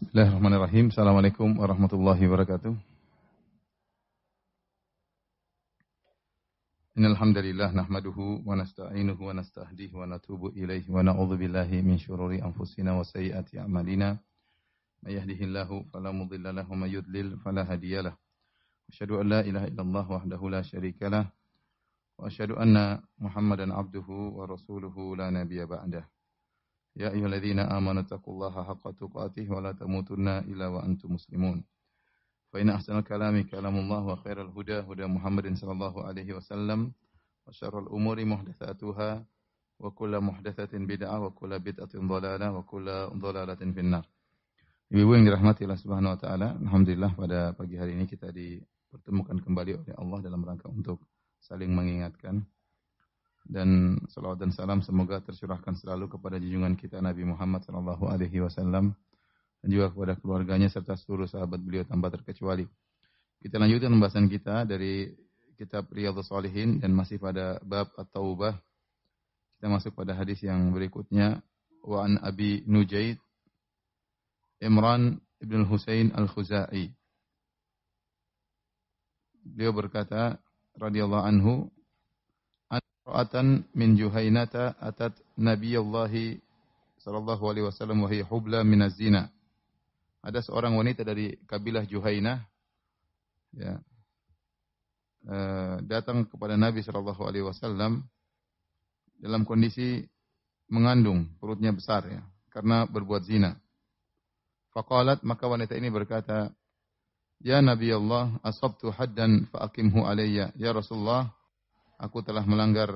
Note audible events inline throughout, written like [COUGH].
Bismillahirrahmanirrahim. Assalamualaikum warahmatullahi wabarakatuh. Innal hamdalillah nahmaduhu wa nasta'inuhu wa nasta'hdihi wa natubu ilaihi wa na'udzu billahi min syururi anfusina wa sayyiati a'malina. May yahdihillahu fala mudilla lahu wa may yudlil fala hadiyalah. Asyhadu an la ilaha illallah wahdahu la syarikalah wa asyhadu anna Muhammadan abduhu wa rasuluhu la nabiyya ba'dah. يا أيها الذين آمنوا اتقوا الله حق تقاته ولا تموتن إلا وأنتم مسلمون فإن أحسن الكلام كلام الله وخير الهدى هدى محمد صلى الله عليه وسلم وشر الأمور محدثاتها وكل محدثة بدعة وكل بدعة ضلالة وكل ضلالة في النار ibu yang dirahmati Allah Subhanahu wa taala, alhamdulillah pada pagi hari ini kita dipertemukan kembali oleh Allah dalam rangka untuk saling mengingatkan dan salawat dan salam semoga tersurahkan selalu kepada junjungan kita Nabi Muhammad Shallallahu Alaihi Wasallam dan juga kepada keluarganya serta seluruh sahabat beliau tanpa terkecuali. Kita lanjutkan pembahasan kita dari kitab Riyadhus Shalihin dan masih pada bab At-Taubah. Kita masuk pada hadis yang berikutnya wa an Abi Nujaid Imran Ibn Husain Al-Khuzai. Beliau berkata radhiyallahu anhu ra'atan min Juhainata atat Nabiyallahi sallallahu alaihi wasallam wa hiya hubla min zina Ada seorang wanita dari kabilah Juhainah ya. E, datang kepada Nabi sallallahu alaihi wasallam dalam kondisi mengandung, perutnya besar ya, karena berbuat zina. Fakalat maka wanita ini berkata, "Ya Nabi Allah, asabtu haddan faakimhu alayya." Ya Rasulullah, aku telah melanggar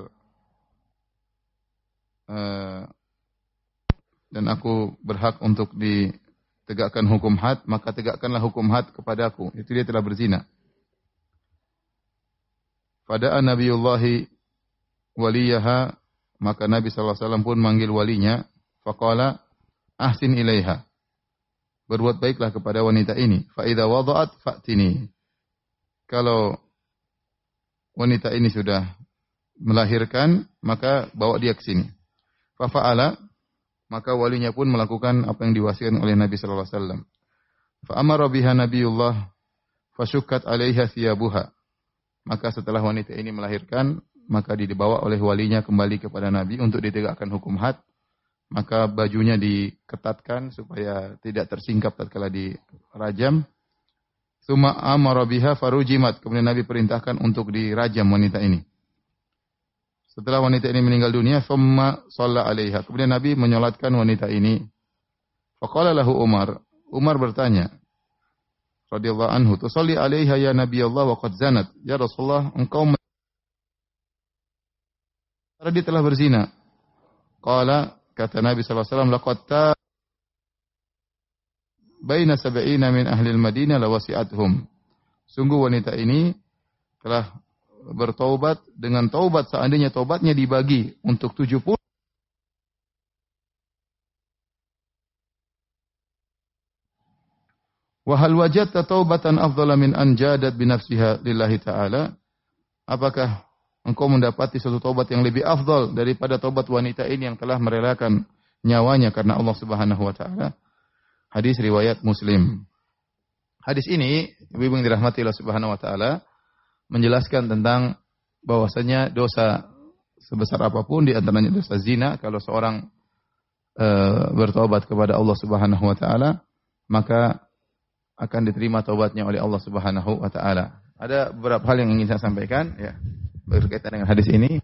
uh, dan aku berhak untuk ditegakkan hukum had, maka tegakkanlah hukum had kepadaku. Itu dia telah berzina. Pada Nabiullah waliyaha, maka Nabi SAW pun manggil walinya, faqala ahsin ilaiha. Berbuat baiklah kepada wanita ini. Fa'idha wada'at fa'tini. Kalau wanita ini sudah melahirkan, maka bawa dia ke sini. Fafa'ala, maka walinya pun melakukan apa yang diwasikan oleh Nabi sallallahu alaihi wasallam. Fa'amara Nabiullah Fasukat 'alaiha thiyabuha. Maka setelah wanita ini melahirkan, maka dibawa oleh walinya kembali kepada Nabi untuk ditegakkan hukum had. Maka bajunya diketatkan supaya tidak tersingkap tatkala dirajam Suma amara biha farujimat. Kemudian Nabi perintahkan untuk dirajam wanita ini. Setelah wanita ini meninggal dunia, summa sholla alaiha. Kemudian Nabi menyolatkan wanita ini. Faqala lahu Umar. Umar bertanya, radhiyallahu anhu, "Tusalli alaiha ya Nabi Allah wa qad zanat." Ya Rasulullah, engkau karena dia telah berzina. Qala kata Nabi sallallahu alaihi wasallam, "Laqad baina sab'ina min ahli al-Madinah lawasi'athum. Sungguh wanita ini telah bertaubat dengan taubat seandainya taubatnya dibagi untuk 70 Wa hal wajadta taubatan afdhala min an jadat lillahi ta'ala? Apakah engkau mendapati suatu taubat yang lebih afdal daripada taubat wanita ini yang telah merelakan nyawanya karena Allah Subhanahu wa taala? Hadis riwayat Muslim. Hadis ini, Ibu dirahmati Allah Subhanahu wa taala, menjelaskan tentang bahwasanya dosa sebesar apapun di antaranya dosa zina kalau seorang e, bertobat kepada Allah Subhanahu wa taala, maka akan diterima tobatnya oleh Allah Subhanahu wa taala. Ada beberapa hal yang ingin saya sampaikan ya berkaitan dengan hadis ini.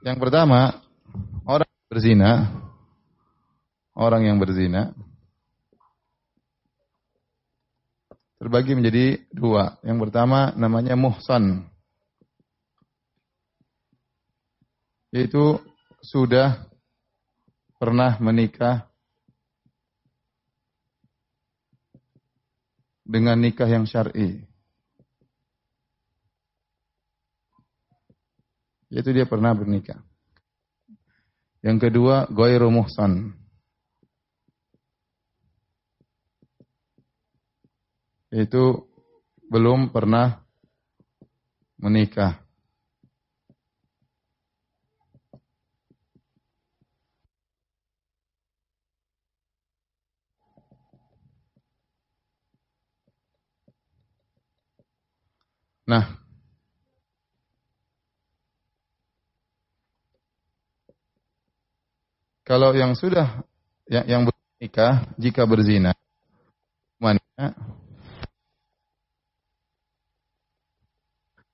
Yang pertama, orang berzina, orang yang berzina terbagi menjadi dua. Yang pertama namanya muhsan. Yaitu sudah pernah menikah dengan nikah yang syar'i. yaitu dia pernah bernikah. Yang kedua, goyru muhsan. Itu belum pernah menikah. Nah, kalau yang sudah yang, yang bernikah jika berzina wanita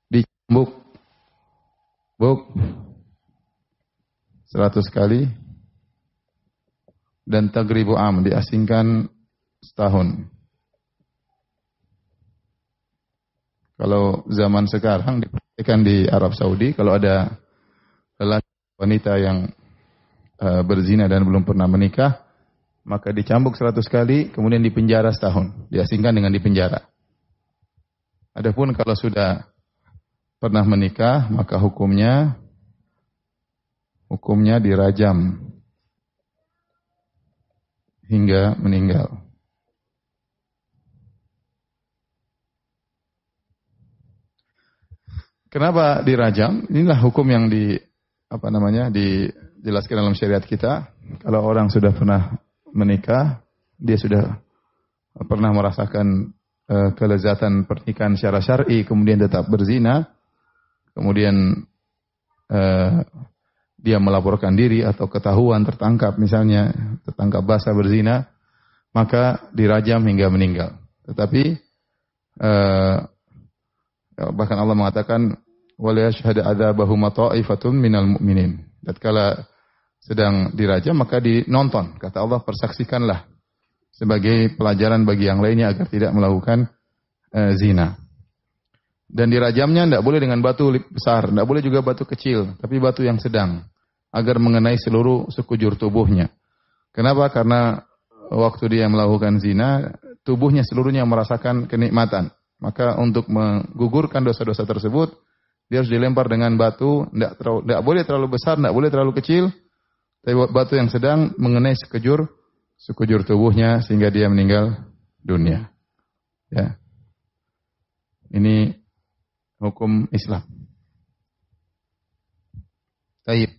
dicambuk buk seratus kali dan tagribu am diasingkan setahun. Kalau zaman sekarang diperhatikan di Arab Saudi kalau ada lelaki wanita yang Eh, berzina dan belum pernah menikah, maka dicambuk seratus kali, kemudian dipenjara setahun. Diasingkan dengan dipenjara. Adapun kalau sudah pernah menikah, maka hukumnya hukumnya dirajam hingga meninggal. Kenapa dirajam? Inilah hukum yang di apa namanya di Jelaskan dalam syariat kita. Kalau orang sudah pernah menikah, dia sudah pernah merasakan uh, kelezatan pernikahan secara syar'i, kemudian tetap berzina, kemudian uh, dia melaporkan diri atau ketahuan tertangkap misalnya tertangkap basah berzina, maka dirajam hingga meninggal. Tetapi uh, bahkan Allah mengatakan wal yashhad adzabahuma ta'ifatun minal mu'minin. Tatkala sedang diraja maka dinonton. Kata Allah persaksikanlah sebagai pelajaran bagi yang lainnya agar tidak melakukan e, zina. Dan dirajamnya tidak boleh dengan batu besar, tidak boleh juga batu kecil, tapi batu yang sedang agar mengenai seluruh sekujur tubuhnya. Kenapa? Karena waktu dia melakukan zina, tubuhnya seluruhnya merasakan kenikmatan. Maka untuk menggugurkan dosa-dosa tersebut, dia harus dilempar dengan batu, tidak boleh terlalu besar, tidak boleh terlalu kecil, tapi batu yang sedang mengenai sekejur sekujur tubuhnya sehingga dia meninggal dunia. Ya. Ini hukum Islam. Taib.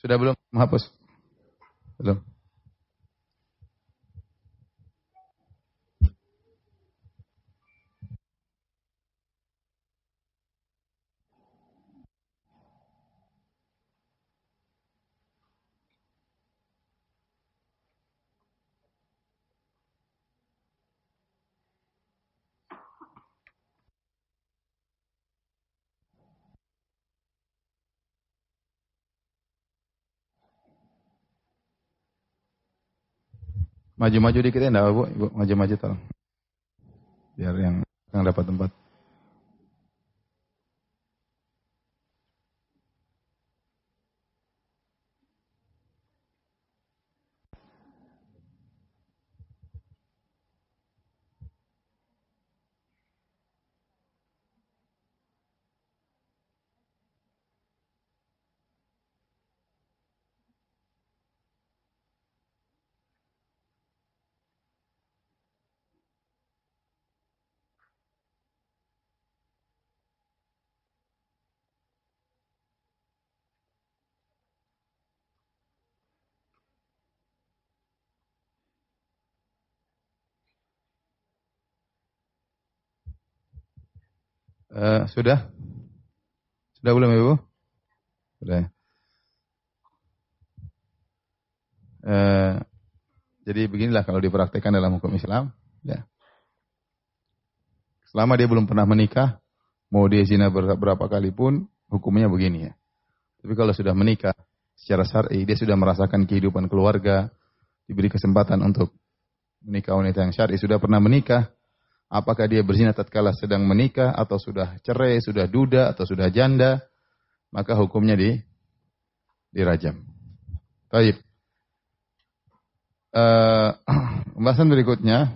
Sudah belum menghapus? Belum. Maju-maju dikit ya enggak, Bu? Ibu maju-maju tolong. Biar yang, yang dapat tempat. Eh, sudah? Sudah belum Ibu? Ya, sudah. Uh, jadi beginilah kalau dipraktikkan dalam hukum Islam. Ya. Selama dia belum pernah menikah, mau dia zina berapa kali pun, hukumnya begini ya. Tapi kalau sudah menikah, secara syar'i dia sudah merasakan kehidupan keluarga, diberi kesempatan untuk menikah wanita yang syar'i, sudah pernah menikah, Apakah dia berzina tatkala sedang menikah atau sudah cerai, sudah duda atau sudah janda, maka hukumnya di dirajam. Baik. Uh, eh, [CLEARS THROAT] pembahasan berikutnya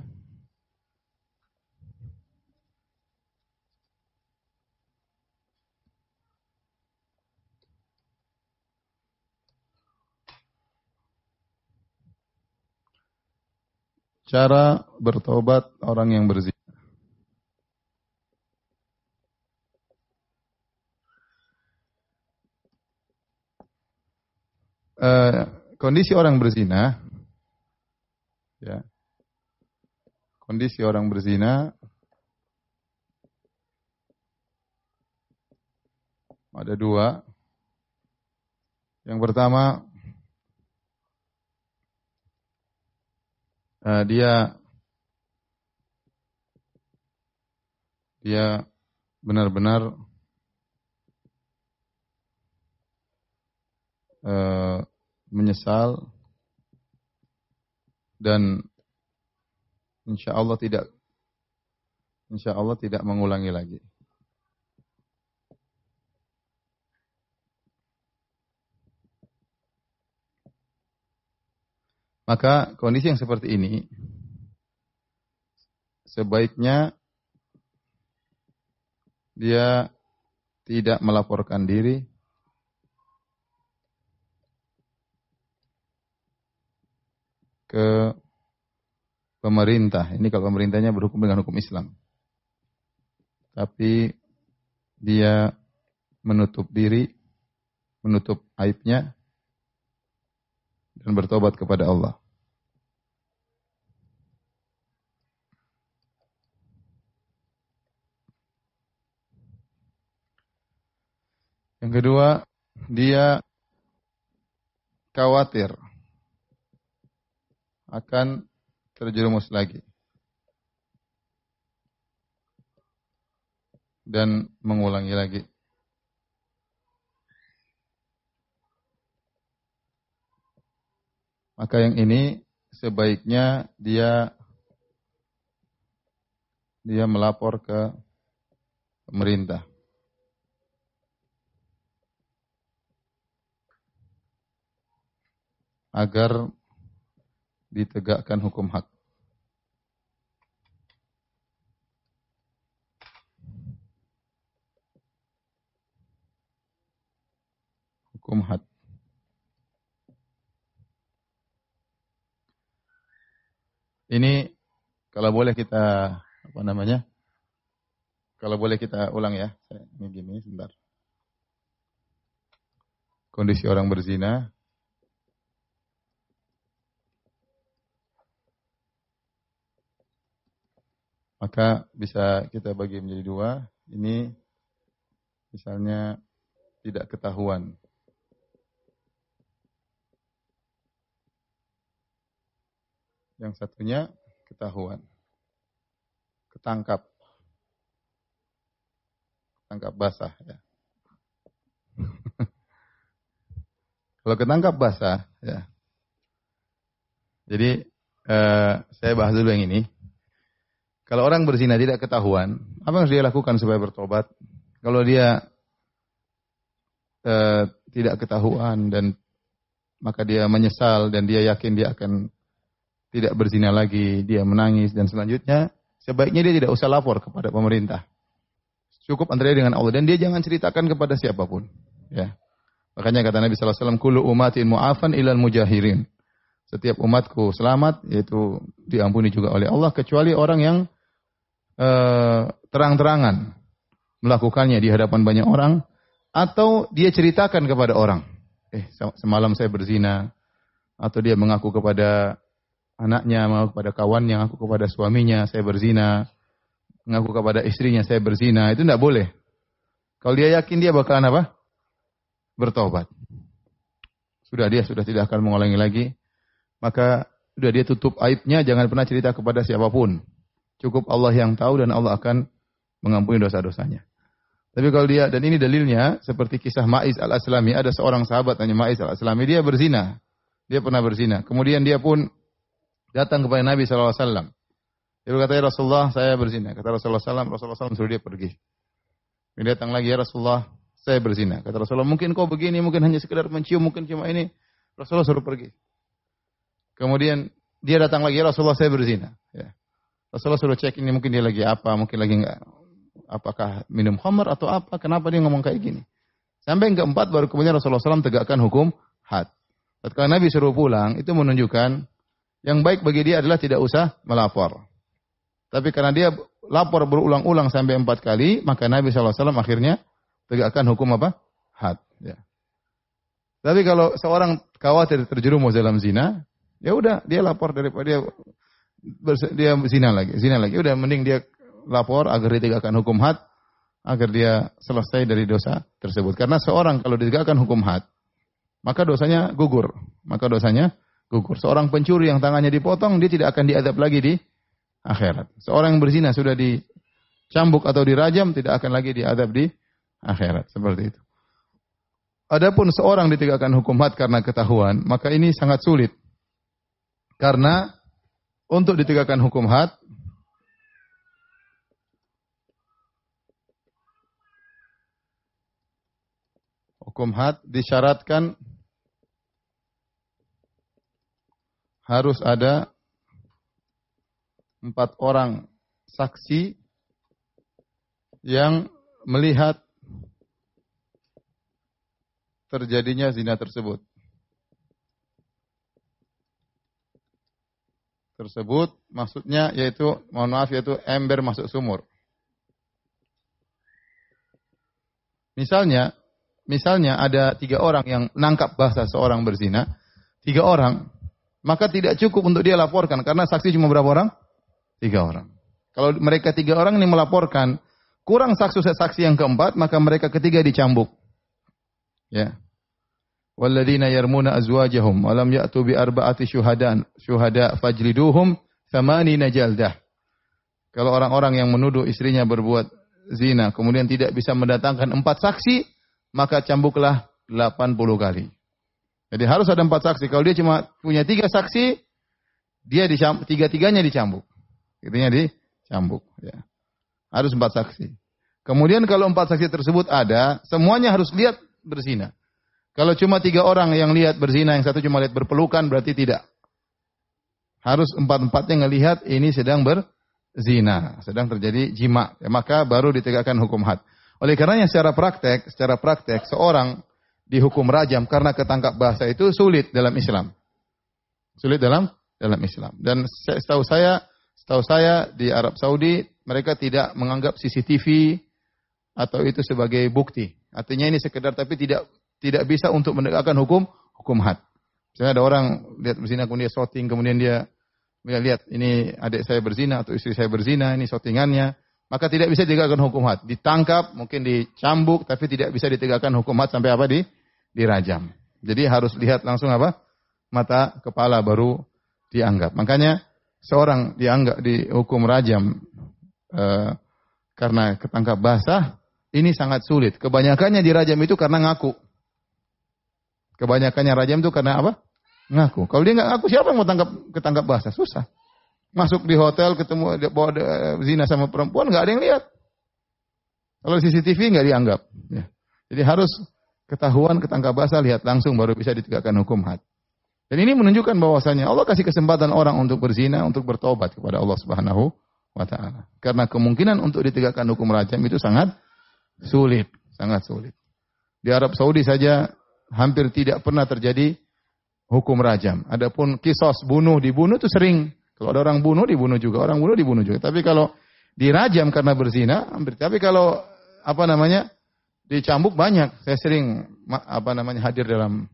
cara bertobat orang yang berzina. Eh, kondisi orang berzina, ya, kondisi orang berzina ada dua. Yang pertama, uh, dia dia benar-benar e, menyesal dan insya Allah tidak insya Allah tidak mengulangi lagi. Maka kondisi yang seperti ini sebaiknya dia tidak melaporkan diri ke pemerintah. Ini kalau pemerintahnya berhukum dengan hukum Islam. Tapi dia menutup diri, menutup aibnya, dan bertobat kepada Allah. Yang kedua, dia khawatir akan terjerumus lagi. Dan mengulangi lagi. Maka yang ini sebaiknya dia dia melapor ke pemerintah. agar ditegakkan hukum hak. Hukum hak. Ini kalau boleh kita apa namanya? Kalau boleh kita ulang ya. Ini gini sebentar. Kondisi orang berzina maka bisa kita bagi menjadi dua. Ini misalnya tidak ketahuan. Yang satunya ketahuan. Ketangkap. Ketangkap basah ya. [LAUGHS] Kalau ketangkap basah ya. Jadi eh, saya bahas dulu yang ini. Kalau orang berzina tidak ketahuan, apa yang harus dia lakukan supaya bertobat? Kalau dia e, tidak ketahuan dan maka dia menyesal dan dia yakin dia akan tidak berzina lagi, dia menangis dan selanjutnya sebaiknya dia tidak usah lapor kepada pemerintah. Cukup antara dia dengan Allah dan dia jangan ceritakan kepada siapapun. Ya. Makanya kata Nabi SAW, alaihi wasallam, mu'afan ilal mujahirin." Setiap umatku selamat yaitu diampuni juga oleh Allah kecuali orang yang Eh, terang-terangan melakukannya di hadapan banyak orang atau dia ceritakan kepada orang. Eh, semalam saya berzina atau dia mengaku kepada anaknya, mengaku kepada kawannya, mengaku kepada suaminya saya berzina, mengaku kepada istrinya saya berzina, itu tidak boleh. Kalau dia yakin dia bakalan apa? Bertobat. Sudah dia sudah tidak akan mengulangi lagi. Maka sudah dia tutup aibnya, jangan pernah cerita kepada siapapun. Cukup Allah yang tahu dan Allah akan mengampuni dosa-dosanya. Tapi kalau dia dan ini dalilnya seperti kisah Maiz al-Aslami ada seorang sahabat namanya Maiz al-Aslami dia berzina. Dia pernah berzina. Kemudian dia pun datang kepada Nabi saw. Dia berkata, "Ya Rasulullah, saya berzina." Kata Rasulullah saw. Rasulullah saw suruh dia pergi. Dia datang lagi, "Ya Rasulullah, saya berzina." Kata Rasulullah, "Mungkin kau begini, mungkin hanya sekedar mencium, mungkin cuma ini." Rasulullah suruh pergi. Kemudian dia datang lagi, "Ya Rasulullah, saya berzina." Ya. Rasulullah suruh cek ini mungkin dia lagi apa, mungkin lagi enggak apakah minum khamr atau apa, kenapa dia ngomong kayak gini. Sampai yang keempat baru kemudian Rasulullah SAW tegakkan hukum had. Ketika Nabi suruh pulang, itu menunjukkan yang baik bagi dia adalah tidak usah melapor. Tapi karena dia lapor berulang-ulang sampai empat kali, maka Nabi SAW akhirnya tegakkan hukum apa? Had. Ya. Tapi kalau seorang khawatir terjerumus dalam zina, ya udah dia lapor daripada dia dia zina lagi, zina lagi. Udah mending dia lapor agar ditegakkan hukum had, agar dia selesai dari dosa tersebut. Karena seorang kalau ditegakkan hukum had, maka dosanya gugur. Maka dosanya gugur. Seorang pencuri yang tangannya dipotong, dia tidak akan diadab lagi di akhirat. Seorang yang berzina sudah dicambuk atau dirajam, tidak akan lagi diadab di akhirat. Seperti itu. Adapun seorang ditegakkan hukum had karena ketahuan, maka ini sangat sulit. Karena untuk ditegakkan hukum had hukum had disyaratkan harus ada empat orang saksi yang melihat terjadinya zina tersebut. tersebut maksudnya yaitu mohon maaf yaitu ember masuk sumur. Misalnya, misalnya ada tiga orang yang nangkap bahasa seorang berzina, tiga orang, maka tidak cukup untuk dia laporkan karena saksi cuma berapa orang? Tiga orang. Kalau mereka tiga orang ini melaporkan, kurang saksi saksi yang keempat, maka mereka ketiga dicambuk. Ya, walladzina yarmuna azwajahum wa lam ya'tu bi arba'ati syuhadan syuhada fajliduhum Kalau orang-orang yang menuduh istrinya berbuat zina kemudian tidak bisa mendatangkan empat saksi, maka cambuklah 80 kali. Jadi harus ada empat saksi. Kalau dia cuma punya tiga saksi, dia tiga-tiganya dicambuk. Itunya dicambuk. Ya. Harus empat saksi. Kemudian kalau empat saksi tersebut ada, semuanya harus lihat berzina. Kalau cuma tiga orang yang lihat berzina, yang satu cuma lihat berpelukan, berarti tidak. Harus empat-empatnya ngelihat ini sedang berzina, sedang terjadi jima. Ya, maka baru ditegakkan hukum had. Oleh karenanya secara praktek, secara praktek seorang dihukum rajam karena ketangkap bahasa itu sulit dalam Islam. Sulit dalam dalam Islam. Dan setahu saya, setahu saya di Arab Saudi mereka tidak menganggap CCTV atau itu sebagai bukti. Artinya ini sekedar tapi tidak tidak bisa untuk menegakkan hukum hukum had. Misalnya ada orang lihat berzina kemudian dia shorting, kemudian dia melihat lihat ini adik saya berzina atau istri saya berzina ini shortingannya maka tidak bisa ditegakkan hukum had. Ditangkap mungkin dicambuk tapi tidak bisa ditegakkan hukum had sampai apa di dirajam. Jadi harus lihat langsung apa mata kepala baru dianggap. Makanya seorang dianggap dihukum rajam e, karena ketangkap basah ini sangat sulit. Kebanyakannya dirajam itu karena ngaku. Kebanyakannya rajam itu karena apa? Ngaku. Kalau dia nggak ngaku, siapa yang mau tangkap ketangkap bahasa Susah. Masuk di hotel ketemu bawa eh, zina sama perempuan nggak ada yang lihat. Kalau CCTV nggak dianggap. Ya. Jadi harus ketahuan ketangkap bahasa lihat langsung baru bisa ditegakkan hukum had. Dan ini menunjukkan bahwasanya Allah kasih kesempatan orang untuk berzina, untuk bertobat kepada Allah Subhanahu wa taala. Karena kemungkinan untuk ditegakkan hukum rajam itu sangat sulit, sangat sulit. Di Arab Saudi saja hampir tidak pernah terjadi hukum rajam. Adapun kisos bunuh dibunuh itu sering. Kalau ada orang bunuh dibunuh juga, orang bunuh dibunuh juga. Tapi kalau dirajam karena berzina, hampir. Tapi kalau apa namanya dicambuk banyak. Saya sering apa namanya hadir dalam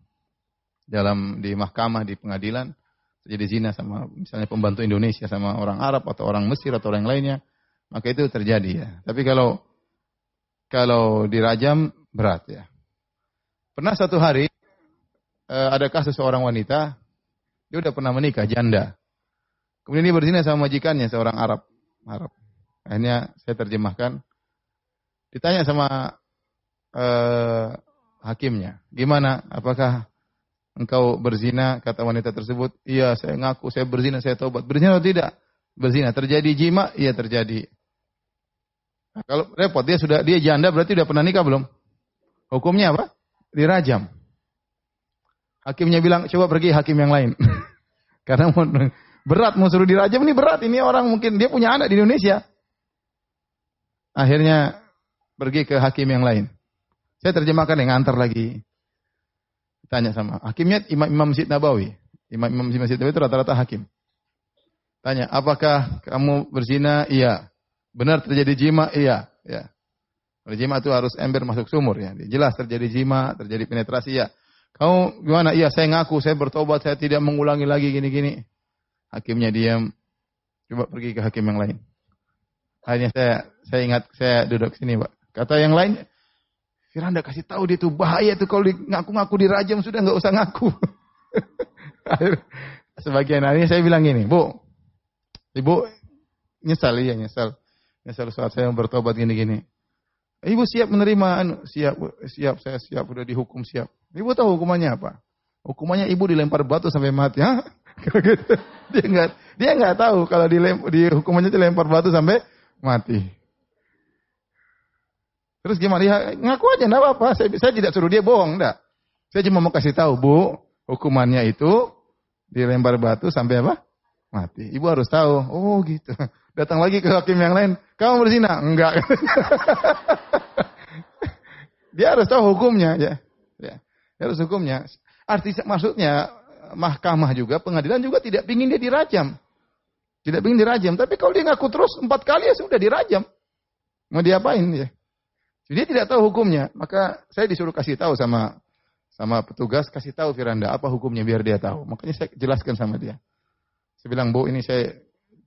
dalam di mahkamah di pengadilan terjadi zina sama misalnya pembantu Indonesia sama orang Arab atau orang Mesir atau orang lainnya, maka itu terjadi ya. Tapi kalau kalau dirajam berat ya. Pernah satu hari eh, ada kasus seorang wanita, dia udah pernah menikah janda. Kemudian dia berzina sama majikannya seorang Arab. Arab. Akhirnya saya terjemahkan. Ditanya sama uh, hakimnya, gimana? Apakah engkau berzina? Kata wanita tersebut, iya saya ngaku saya berzina, saya taubat. Berzina atau tidak? Berzina. Terjadi jima? Iya terjadi. Nah, kalau repot dia sudah dia janda berarti sudah pernah nikah belum? Hukumnya apa? dirajam. Hakimnya bilang, coba pergi hakim yang lain. [LAUGHS] Karena berat mau suruh dirajam ini berat. Ini orang mungkin dia punya anak di Indonesia. Akhirnya pergi ke hakim yang lain. Saya terjemahkan yang ngantar lagi. Tanya sama hakimnya imam-imam Masjid Nabawi. Imam-imam Masjid Nabawi itu rata-rata hakim. Tanya, apakah kamu berzina? Iya. Benar terjadi jima? Iya. Ya. Kalau jima itu harus ember masuk sumur ya. Jelas terjadi jima, terjadi penetrasi ya. Kamu gimana? Iya, saya ngaku, saya bertobat, saya tidak mengulangi lagi gini-gini. Hakimnya diam. Coba pergi ke hakim yang lain. Akhirnya saya saya ingat saya duduk sini, Pak. Kata yang lain, Firanda kasih tahu dia itu bahaya tuh kalau ngaku-ngaku dirajam sudah nggak usah ngaku. [LAUGHS] Sebagian hari saya bilang gini, Bu, Ibu nyesal iya nyesal. Nyesal saat saya bertobat gini-gini. Ibu siap menerima anu, siap siap saya siap sudah dihukum siap. Ibu tahu hukumannya apa? Hukumannya ibu dilempar batu sampai mati. Hah? [LAUGHS] dia nggak dia nggak tahu kalau dilem, di hukumannya dilempar batu sampai mati. Terus gimana? Ya, ngaku aja enggak apa-apa. Saya, saya tidak suruh dia bohong, enggak. Saya cuma mau kasih tahu, Bu, hukumannya itu dilempar batu sampai apa? Mati. Ibu harus tahu. Oh, gitu. Datang lagi ke hakim yang lain, kamu berzina? Enggak. [LAUGHS] dia harus tahu hukumnya ya. ya. Dia harus hukumnya. Arti maksudnya mahkamah juga, pengadilan juga tidak pingin dia dirajam. Tidak pingin dirajam, tapi kalau dia ngaku terus empat kali ya sudah dirajam. Mau diapain ya? Jadi Dia tidak tahu hukumnya, maka saya disuruh kasih tahu sama sama petugas kasih tahu Firanda apa hukumnya biar dia tahu. Makanya saya jelaskan sama dia. Saya bilang, "Bu, ini saya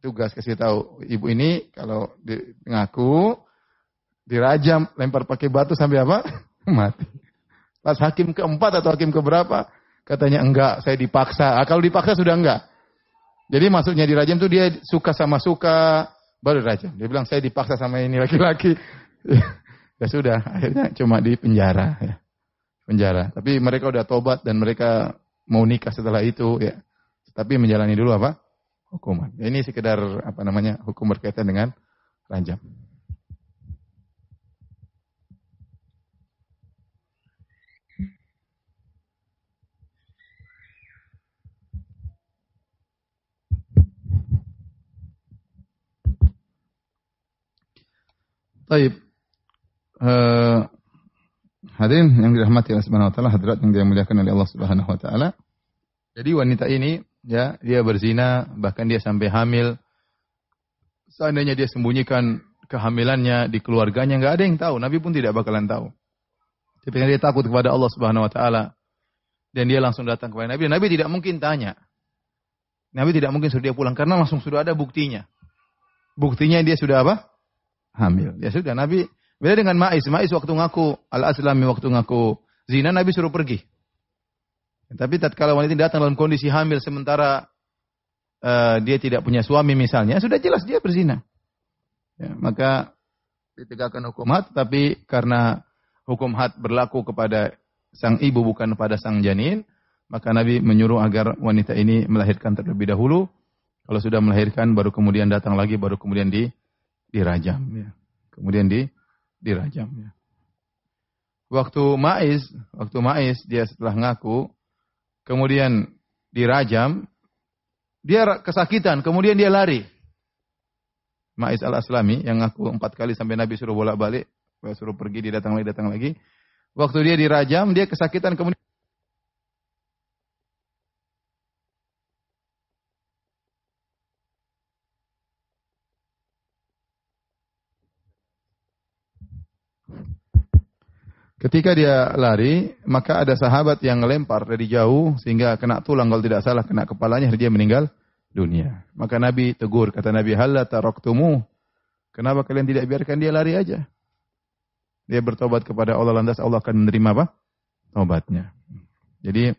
tugas kasih tahu ibu ini kalau di, ngaku dirajam lempar pakai batu sampai apa [LAUGHS] mati pas hakim keempat atau hakim keberapa katanya enggak saya dipaksa ah, kalau dipaksa sudah enggak jadi maksudnya dirajam tuh dia suka sama suka baru dirajam dia bilang saya dipaksa sama ini laki-laki [LAUGHS] ya sudah akhirnya cuma di penjara ya. penjara tapi mereka udah tobat dan mereka mau nikah setelah itu ya tapi menjalani dulu apa hukuman. Ini sekedar apa namanya hukum berkaitan dengan ranjam. Taib. Uh, hadirin yang dirahmati Allah Subhanahu wa taala, hadirat yang dimuliakan oleh Allah Subhanahu wa taala. Jadi wanita ini ya dia berzina bahkan dia sampai hamil seandainya dia sembunyikan kehamilannya di keluarganya nggak ada yang tahu nabi pun tidak bakalan tahu tapi dia takut kepada Allah Subhanahu wa taala dan dia langsung datang kepada nabi nabi tidak mungkin tanya nabi tidak mungkin suruh dia pulang karena langsung sudah ada buktinya buktinya dia sudah apa hamil ya sudah nabi beda dengan Ma'is Ma'is waktu ngaku al-aslami waktu ngaku zina nabi suruh pergi tapi tatkala wanita ini datang dalam kondisi hamil sementara uh, dia tidak punya suami misalnya, sudah jelas dia berzina. Ya, maka ditegakkan hukum had, tapi karena hukum had berlaku kepada sang ibu bukan pada sang janin, maka Nabi menyuruh agar wanita ini melahirkan terlebih dahulu. Kalau sudah melahirkan, baru kemudian datang lagi, baru kemudian di dirajam. Ya. Kemudian di dirajam. Ya. Waktu Maiz, waktu Maiz dia setelah ngaku, kemudian dirajam, dia kesakitan, kemudian dia lari. Ma'is al-Aslami yang aku empat kali sampai Nabi suruh bolak-balik, suruh pergi, dia datang lagi, datang lagi. Waktu dia dirajam, dia kesakitan, kemudian Ketika dia lari, maka ada sahabat yang lempar dari jauh sehingga kena tulang kalau tidak salah kena kepalanya dia meninggal dunia. Maka Nabi tegur, kata Nabi, "Halla taraktumu?" Kenapa kalian tidak biarkan dia lari aja? Dia bertobat kepada Allah lantas Allah akan menerima apa? Tobatnya. Jadi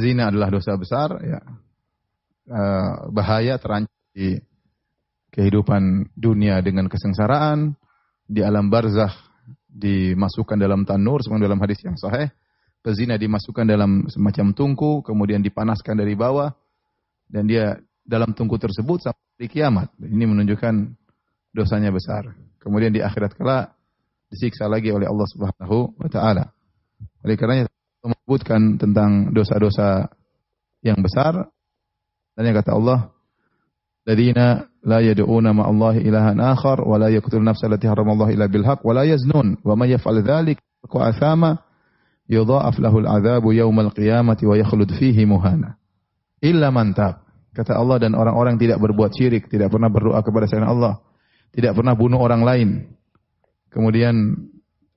zina adalah dosa besar ya. Eh, bahaya terancam di kehidupan dunia dengan kesengsaraan, di alam barzakh dimasukkan dalam tanur semacam dalam hadis yang sahih. Pezina dimasukkan dalam semacam tungku, kemudian dipanaskan dari bawah dan dia dalam tungku tersebut sampai kiamat. Ini menunjukkan dosanya besar. Kemudian di akhirat kala disiksa lagi oleh Allah Subhanahu wa taala. Oleh karenanya menyebutkan tentang dosa-dosa yang besar dan yang kata Allah Ladina la yad'una ma'allahi ilahan akhar wa la yaqtul nafsa allati haramallahu illa bil yaznun wa yaf'al dzalik, ku athama yudha'af lahu al-'adzabu yaumal qiyamati wa yakhlud fihi muhana illa mantab. kata Allah dan orang-orang tidak berbuat syirik tidak pernah berdoa kepada selain Allah tidak pernah bunuh orang lain kemudian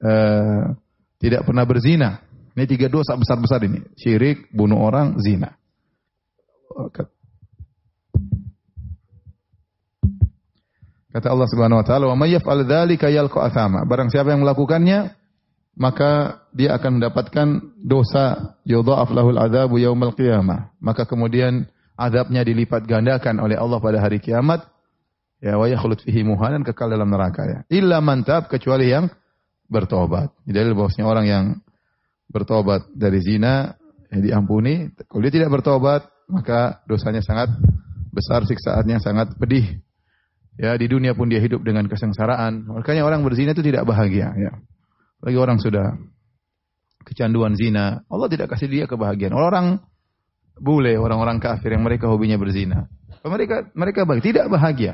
uh, tidak pernah berzina ini tiga dosa besar-besar ini syirik bunuh orang zina Kata Allah Subhanahu wa taala, "Wa may yaf'al dzalika yalqa athama." Barang siapa yang melakukannya, maka dia akan mendapatkan dosa yudha'af lahul adzabu yaumil qiyamah. Maka kemudian azabnya dilipat gandakan oleh Allah pada hari kiamat. Ya wa yakhlud fihi muhanan kekal dalam neraka ya. Illa man tab kecuali yang bertobat. Jadi bahwasanya orang yang bertobat dari zina ya diampuni. Kalau dia tidak bertobat, maka dosanya sangat besar, siksaannya sangat pedih. Ya, di dunia pun dia hidup dengan kesengsaraan. Makanya orang berzina itu tidak bahagia, ya. Bagi orang sudah kecanduan zina, Allah tidak kasih dia kebahagiaan. Orang-orang bule, orang-orang kafir yang mereka hobinya berzina. Mereka mereka bahagia, tidak bahagia.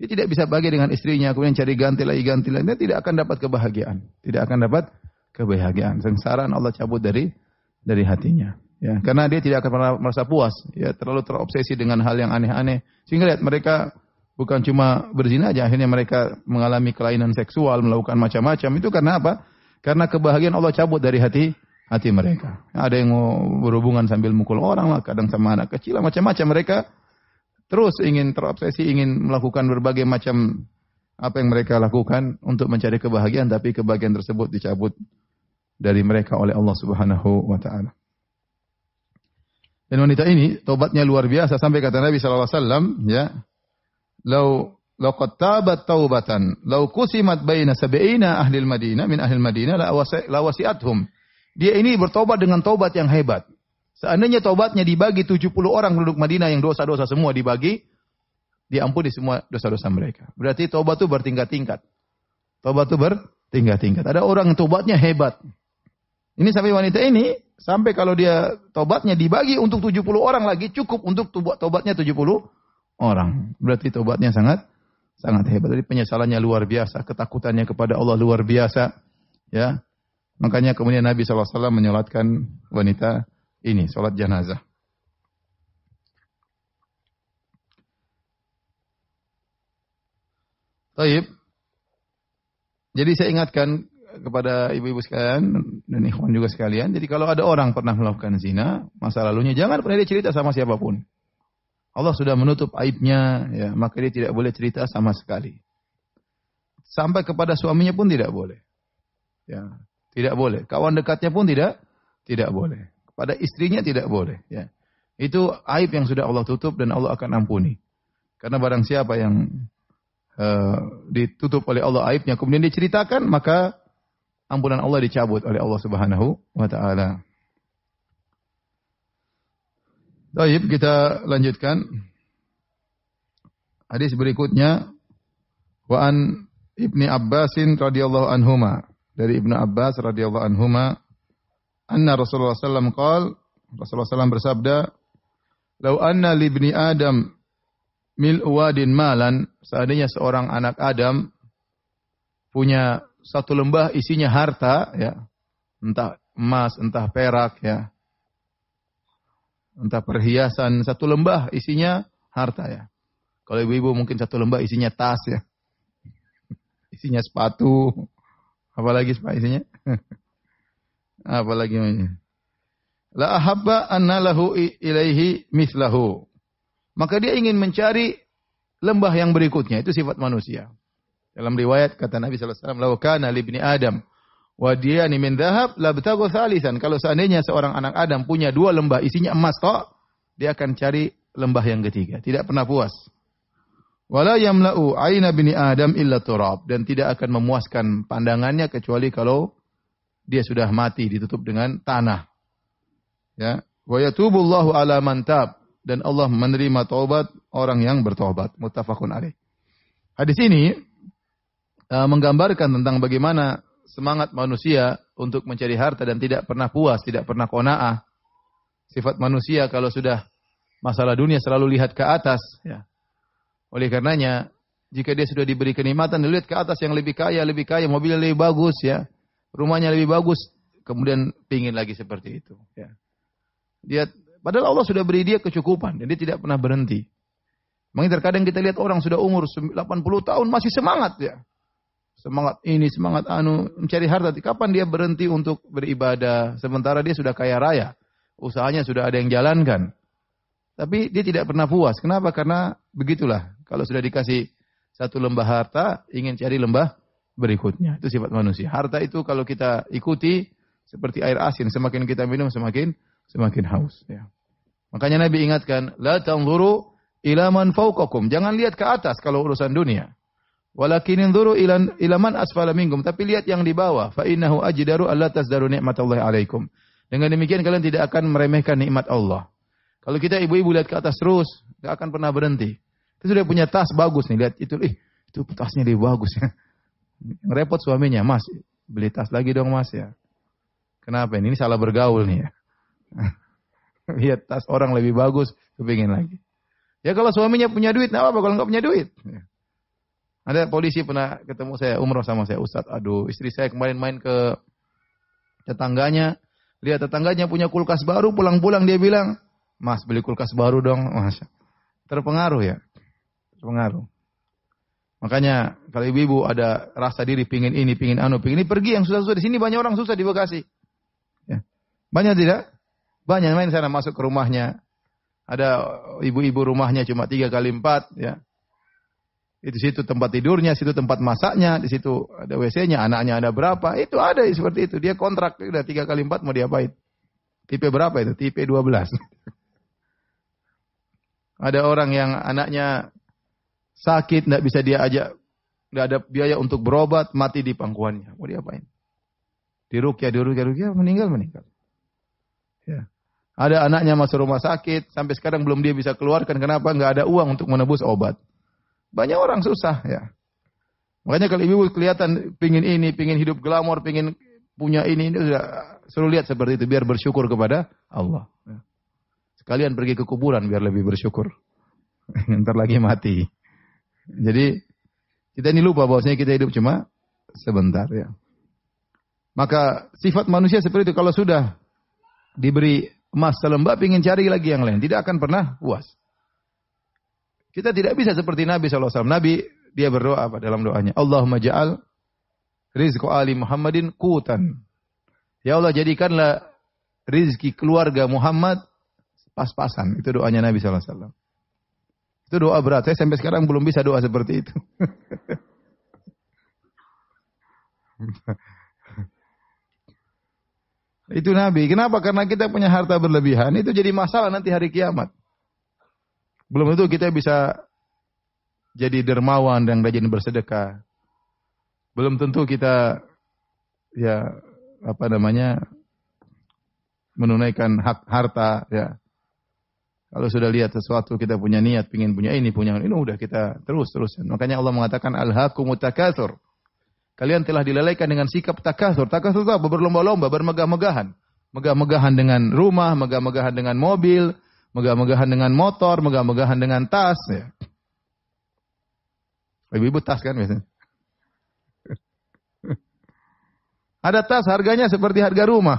Dia tidak bisa bahagia dengan istrinya, kemudian cari ganti lagi, ganti lagi. Dia tidak akan dapat kebahagiaan. Tidak akan dapat kebahagiaan. Sengsaraan Allah cabut dari dari hatinya. Ya, karena dia tidak akan pernah merasa puas. Ya, terlalu terobsesi dengan hal yang aneh-aneh. Sehingga lihat mereka bukan cuma berzina aja akhirnya mereka mengalami kelainan seksual, melakukan macam-macam. Itu karena apa? Karena kebahagiaan Allah cabut dari hati hati mereka. Ada yang berhubungan sambil mukul orang lah, kadang sama anak kecil, lah macam-macam mereka terus ingin terobsesi, ingin melakukan berbagai macam apa yang mereka lakukan untuk mencari kebahagiaan, tapi kebahagiaan tersebut dicabut dari mereka oleh Allah Subhanahu wa taala. Dan wanita ini tobatnya luar biasa sampai kata Nabi sallallahu alaihi ya, Lau laqad tabat taubatan lau kusimat baina sab'ina ahli al-Madinah min ahli al-Madinah la wasi'athum. Dia ini bertobat dengan tobat yang hebat. Seandainya tobatnya dibagi 70 orang penduduk Madinah yang dosa-dosa semua dibagi, diampuni semua dosa-dosa mereka. Berarti tobat itu bertingkat-tingkat. Tobat itu bertingkat-tingkat. Ada orang tobatnya hebat. Ini sampai wanita ini, sampai kalau dia tobatnya dibagi untuk 70 orang lagi, cukup untuk tobatnya 70 orang. Berarti tobatnya sangat sangat hebat. Jadi penyesalannya luar biasa, ketakutannya kepada Allah luar biasa, ya. Makanya kemudian Nabi SAW menyolatkan wanita ini, solat jenazah. Taib. Jadi saya ingatkan kepada ibu-ibu sekalian dan ikhwan juga sekalian. Jadi kalau ada orang pernah melakukan zina, masa lalunya jangan pernah diceritakan sama siapapun. Allah sudah menutup aibnya, ya, maka dia tidak boleh cerita sama sekali. Sampai kepada suaminya pun tidak boleh. Ya, tidak boleh. Kawan dekatnya pun tidak tidak boleh. Kepada istrinya tidak boleh, ya. Itu aib yang sudah Allah tutup dan Allah akan ampuni. Karena barang siapa yang uh, ditutup oleh Allah aibnya kemudian diceritakan maka ampunan Allah dicabut oleh Allah Subhanahu wa taala. Baik, kita lanjutkan. Hadis berikutnya wa an Ibni Abbasin radhiyallahu anhuma dari Ibnu Abbas radhiyallahu anhuma anna Rasulullah sallallahu alaihi qol Rasulullah sallallahu bersabda "Lau anna li ibni Adam mil wadin malan" seandainya seorang anak Adam punya satu lembah isinya harta ya entah emas entah perak ya entah perhiasan satu lembah isinya harta ya. Kalau ibu-ibu mungkin satu lembah isinya tas ya. [LAUGHS] Isinya sepatu. Apalagi apa isinya? [LAUGHS] Apalagi namanya? La ahabba anna lahu ilaihi mislahu. Maka dia ingin mencari lembah yang berikutnya. Itu sifat manusia. Dalam riwayat kata Nabi sallallahu alaihi wasallam, kana libni Adam Wa diyani min dhahab labtagu thalithan. Kalau seandainya seorang anak Adam punya dua lembah isinya emas kok dia akan cari lembah yang ketiga. Tidak pernah puas. Wala yamla'u aina bini Adam illa turab dan tidak akan memuaskan pandangannya kecuali kalau dia sudah mati ditutup dengan tanah. Ya, wa yatubullahu ala mantab. dan Allah menerima taubat orang yang bertobat. Muttafaqun alaih. Hadis ini eh, menggambarkan tentang bagaimana semangat manusia untuk mencari harta dan tidak pernah puas, tidak pernah kona'ah. Sifat manusia kalau sudah masalah dunia selalu lihat ke atas. Ya. Oleh karenanya, jika dia sudah diberi kenikmatan, dia lihat ke atas yang lebih kaya, lebih kaya, mobilnya lebih bagus, ya, rumahnya lebih bagus, kemudian pingin lagi seperti itu. Ya. Dia, padahal Allah sudah beri dia kecukupan, jadi tidak pernah berhenti. Mungkin terkadang kita lihat orang sudah umur 80 tahun masih semangat ya semangat ini, semangat anu, mencari harta. Kapan dia berhenti untuk beribadah? Sementara dia sudah kaya raya, usahanya sudah ada yang jalankan. Tapi dia tidak pernah puas. Kenapa? Karena begitulah. Kalau sudah dikasih satu lembah harta, ingin cari lembah berikutnya. Itu sifat manusia. Harta itu kalau kita ikuti seperti air asin, semakin kita minum semakin semakin haus. Ya. Makanya Nabi ingatkan, la tanzuru ilaman man Jangan lihat ke atas kalau urusan dunia. Walakin duru ilan ilaman asfala minkum, tapi lihat yang di bawah, fa innahu ajdaru alla tasdaru ni'matallahi alaikum. Dengan demikian kalian tidak akan meremehkan nikmat Allah. Kalau kita ibu-ibu lihat ke atas terus, enggak akan pernah berhenti. Kita sudah punya tas bagus nih, lihat itu, ih, itu tasnya lebih bagus ya. Repot suaminya, Mas, beli tas lagi dong Mas ya. Kenapa ini? Ini salah bergaul nih ya. [LAUGHS] lihat tas orang lebih bagus, kepingin lagi. Ya kalau suaminya punya duit, enggak apa-apa. Kalau enggak punya duit, ya. Ada polisi pernah ketemu saya umroh sama saya Ustadz. Aduh, istri saya kemarin main ke tetangganya. Lihat tetangganya punya kulkas baru, pulang-pulang dia bilang, Mas beli kulkas baru dong. mas. Terpengaruh ya. Terpengaruh. Makanya kalau ibu-ibu ada rasa diri pingin ini, pingin anu, pingin ini, pergi yang susah-susah. Di sini banyak orang susah di Bekasi. Ya. Banyak tidak? Banyak main sana masuk ke rumahnya. Ada ibu-ibu rumahnya cuma tiga kali empat. Ya. Itu situ tempat tidurnya, situ tempat masaknya, di situ ada WC-nya, anaknya ada berapa. Itu ada seperti itu. Dia kontrak udah tiga kali empat mau diapain? Tipe berapa itu? Tipe 12. [LAUGHS] ada orang yang anaknya sakit, tidak bisa dia ajak, nggak ada biaya untuk berobat, mati di pangkuannya. Mau diapain? Dirukyah, dirukyah, dirukyah, meninggal, meninggal. Ya. Ada anaknya masuk rumah sakit, sampai sekarang belum dia bisa keluarkan. Kenapa? Nggak ada uang untuk menebus obat. Banyak orang susah ya. Makanya kalau ibu kelihatan pingin ini, pingin hidup glamor, pingin punya ini, ini sudah suruh lihat seperti itu biar bersyukur kepada Allah. Ya. Sekalian pergi ke kuburan biar lebih bersyukur. [LAUGHS] Ntar lagi mati. Jadi kita ini lupa bahwasanya kita hidup cuma sebentar ya. Maka sifat manusia seperti itu kalau sudah diberi emas selembah pingin cari lagi yang lain, tidak akan pernah puas. Kita tidak bisa seperti Nabi SAW. Nabi dia berdoa apa dalam doanya? Allahumma ja'al rizku ali Muhammadin kutan. Ya Allah jadikanlah rizki keluarga Muhammad pas-pasan. Itu doanya Nabi SAW. Itu doa berat. Saya sampai sekarang belum bisa doa seperti itu. [LAUGHS] itu Nabi. Kenapa? Karena kita punya harta berlebihan. Itu jadi masalah nanti hari kiamat. Belum tentu kita bisa jadi dermawan dan rajin bersedekah. Belum tentu kita ya apa namanya menunaikan hak harta ya. Kalau sudah lihat sesuatu kita punya niat pingin punya ini punya ini udah kita terus terusan. Makanya Allah mengatakan al takatsur. Kalian telah dilelehkan dengan sikap takatsur. Takatsur itu berlomba-lomba, bermegah-megahan. Megah-megahan dengan rumah, megah-megahan dengan mobil, megah-megahan dengan motor, megah-megahan dengan tas. Ya. Ibu-ibu tas kan biasanya. [LAUGHS] Ada tas harganya seperti harga rumah.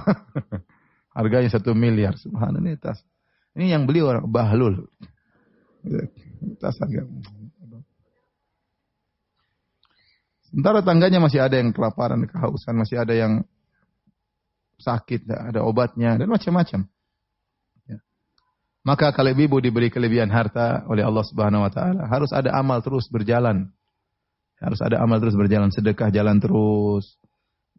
[LAUGHS] harganya satu miliar. Subhanallah ini tas. Ini yang beli orang Bahlul. Iya, tas harga. Sementara tangganya masih ada yang kelaparan, kehausan, masih ada yang sakit, ada obatnya, dan macam-macam. Maka kalau ibu diberi kelebihan harta oleh Allah Subhanahu wa taala, harus ada amal terus berjalan. Harus ada amal terus berjalan, sedekah jalan terus,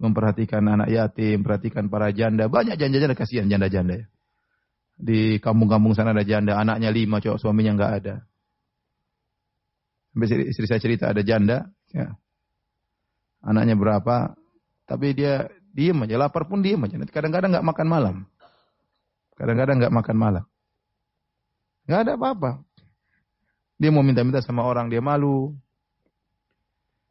memperhatikan anak yatim, perhatikan para janda. Banyak janda-janda kasihan janda-janda ya. Di kampung-kampung sana ada janda, anaknya lima, cowok suaminya nggak ada. Sampai istri saya cerita ada janda, ya. Anaknya berapa, tapi dia diem aja, lapar pun diem aja. Kadang-kadang nggak makan malam. Kadang-kadang nggak makan malam. Nggak ada apa-apa. Dia mau minta-minta sama orang, dia malu.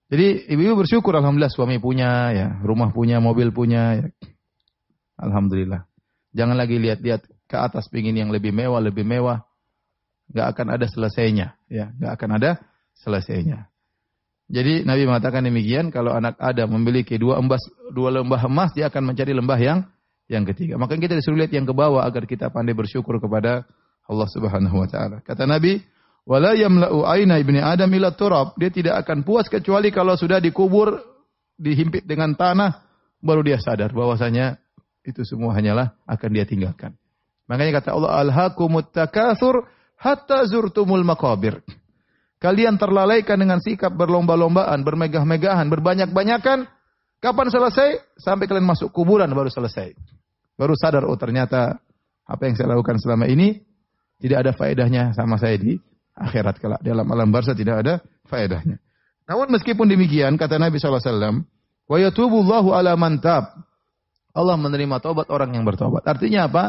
Jadi ibu-ibu bersyukur alhamdulillah suami punya ya, rumah punya, mobil punya ya. Alhamdulillah. Jangan lagi lihat-lihat ke atas pingin yang lebih mewah, lebih mewah. Nggak akan ada selesainya ya, nggak akan ada selesainya. Jadi Nabi mengatakan demikian kalau anak Adam memiliki dua embas dua lembah emas dia akan mencari lembah yang yang ketiga. Maka kita disuruh lihat yang ke bawah agar kita pandai bersyukur kepada Allah Subhanahu wa taala. Kata Nabi, la yamla'u aina ibni Adam ila turab." Dia tidak akan puas kecuali kalau sudah dikubur dihimpit dengan tanah baru dia sadar bahwasanya itu semua hanyalah akan dia tinggalkan. Makanya kata Allah, "Alhaqumut takatsur hatta zurtumul maqabir." Kalian terlalaikan dengan sikap berlomba-lombaan, bermegah-megahan, berbanyak-banyakan. Kapan selesai? Sampai kalian masuk kuburan baru selesai. Baru sadar, oh ternyata apa yang saya lakukan selama ini tidak ada faedahnya sama saya di akhirat kelak. Dalam alam barza tidak ada faedahnya. Namun meskipun demikian kata Nabi SAW, wa yatubullahu ala mantab. Allah menerima taubat orang yang bertobat. Artinya apa?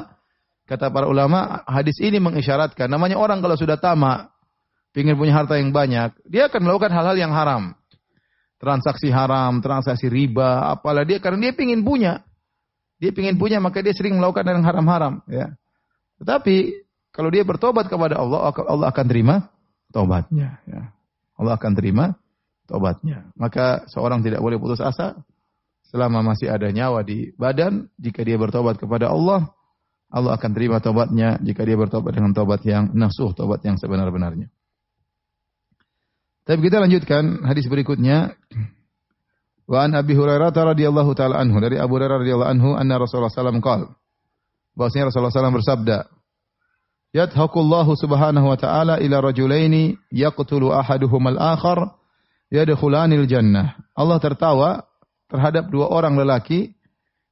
Kata para ulama, hadis ini mengisyaratkan namanya orang kalau sudah tamak, pingin punya harta yang banyak, dia akan melakukan hal-hal yang haram. Transaksi haram, transaksi riba, apalah dia karena dia pingin punya. Dia pingin punya maka dia sering melakukan yang haram-haram, ya. Tetapi kalau dia bertobat kepada Allah, Allah akan terima tobatnya. Ya. Allah akan terima tobatnya. Maka seorang tidak boleh putus asa selama masih ada nyawa di badan. Jika dia bertobat kepada Allah, Allah akan terima tobatnya. Jika dia bertobat dengan tobat yang nasuh, tobat yang sebenar-benarnya. Tapi kita lanjutkan hadis berikutnya. Wa an Abi Hurairah radhiyallahu taala anhu dari Abu Hurairah radhiyallahu anhu anna Rasulullah sallallahu alaihi wasallam qala bahwasanya Rasulullah wasallam bersabda yadhaqullahu subhanahu wa ta'ala ila rajulaini yaqtulu al akhar yadkhulanil jannah. Allah tertawa terhadap dua orang lelaki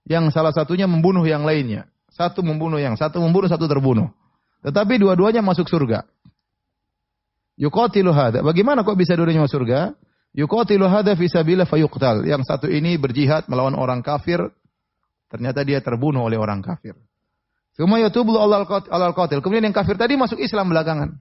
yang salah satunya membunuh yang lainnya. Satu membunuh yang satu membunuh satu terbunuh. Tetapi dua-duanya masuk surga. Yuqatilu hadha. Bagaimana kok bisa dua-duanya masuk surga? Yuqatilu hadha fi sabilillah fayuqtal. Yang satu ini berjihad melawan orang kafir, ternyata dia terbunuh oleh orang kafir. Kemudian allah alal qatil. Kemudian yang kafir tadi masuk Islam belakangan.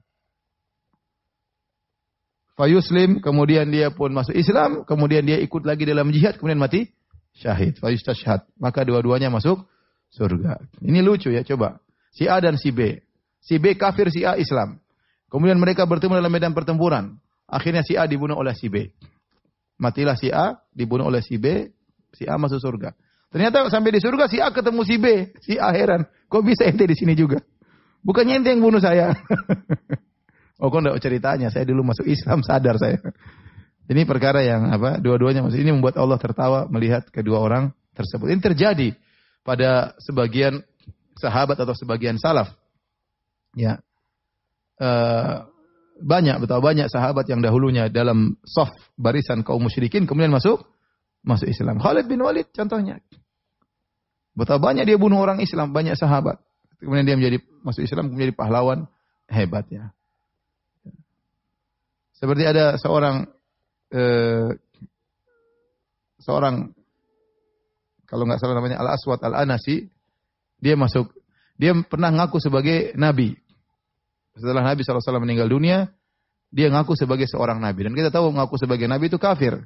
Fayuslim, kemudian dia pun masuk Islam, kemudian dia ikut lagi dalam jihad, kemudian mati syahid. syahid. Maka dua-duanya masuk surga. Ini lucu ya, coba. Si A dan si B. Si B kafir, si A Islam. Kemudian mereka bertemu dalam medan pertempuran. Akhirnya si A dibunuh oleh si B. Matilah si A, dibunuh oleh si B, si A masuk surga. Ternyata sampai di surga si A ketemu si B, si A heran, kok bisa ente di sini juga? Bukannya ente yang bunuh saya. [LAUGHS] oh, kok enggak ceritanya, saya dulu masuk Islam sadar saya. Ini perkara yang apa? Dua-duanya maksud ini membuat Allah tertawa melihat kedua orang tersebut. Ini terjadi pada sebagian sahabat atau sebagian salaf. Ya. E, banyak betapa banyak sahabat yang dahulunya dalam soft barisan kaum musyrikin kemudian masuk masuk Islam. Khalid bin Walid contohnya. Betapa banyak dia bunuh orang Islam, banyak sahabat. Kemudian dia menjadi masuk Islam, menjadi pahlawan hebat ya. Seperti ada seorang eh, seorang kalau nggak salah namanya Al Aswad Al Anasi, dia masuk dia pernah ngaku sebagai nabi. Setelah Nabi SAW meninggal dunia, dia ngaku sebagai seorang nabi. Dan kita tahu ngaku sebagai nabi itu kafir.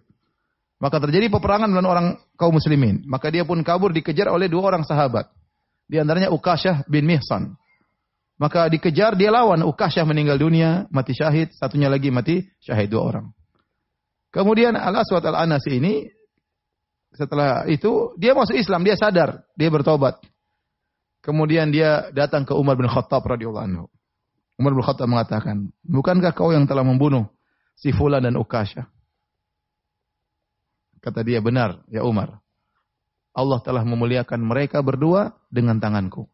Maka terjadi peperangan dengan orang kaum muslimin. Maka dia pun kabur dikejar oleh dua orang sahabat. Di antaranya Ukasyah bin Mihsan. Maka dikejar dia lawan. Ukasyah meninggal dunia, mati syahid. Satunya lagi mati syahid dua orang. Kemudian Al-Aswad Al-Anas ini setelah itu dia masuk Islam, dia sadar, dia bertobat. Kemudian dia datang ke Umar bin Khattab radhiyallahu anhu. Umar bin Khattab mengatakan, "Bukankah kau yang telah membunuh si Fulan dan Ukasyah?" Kata dia, benar ya Umar. Allah telah memuliakan mereka berdua dengan tanganku.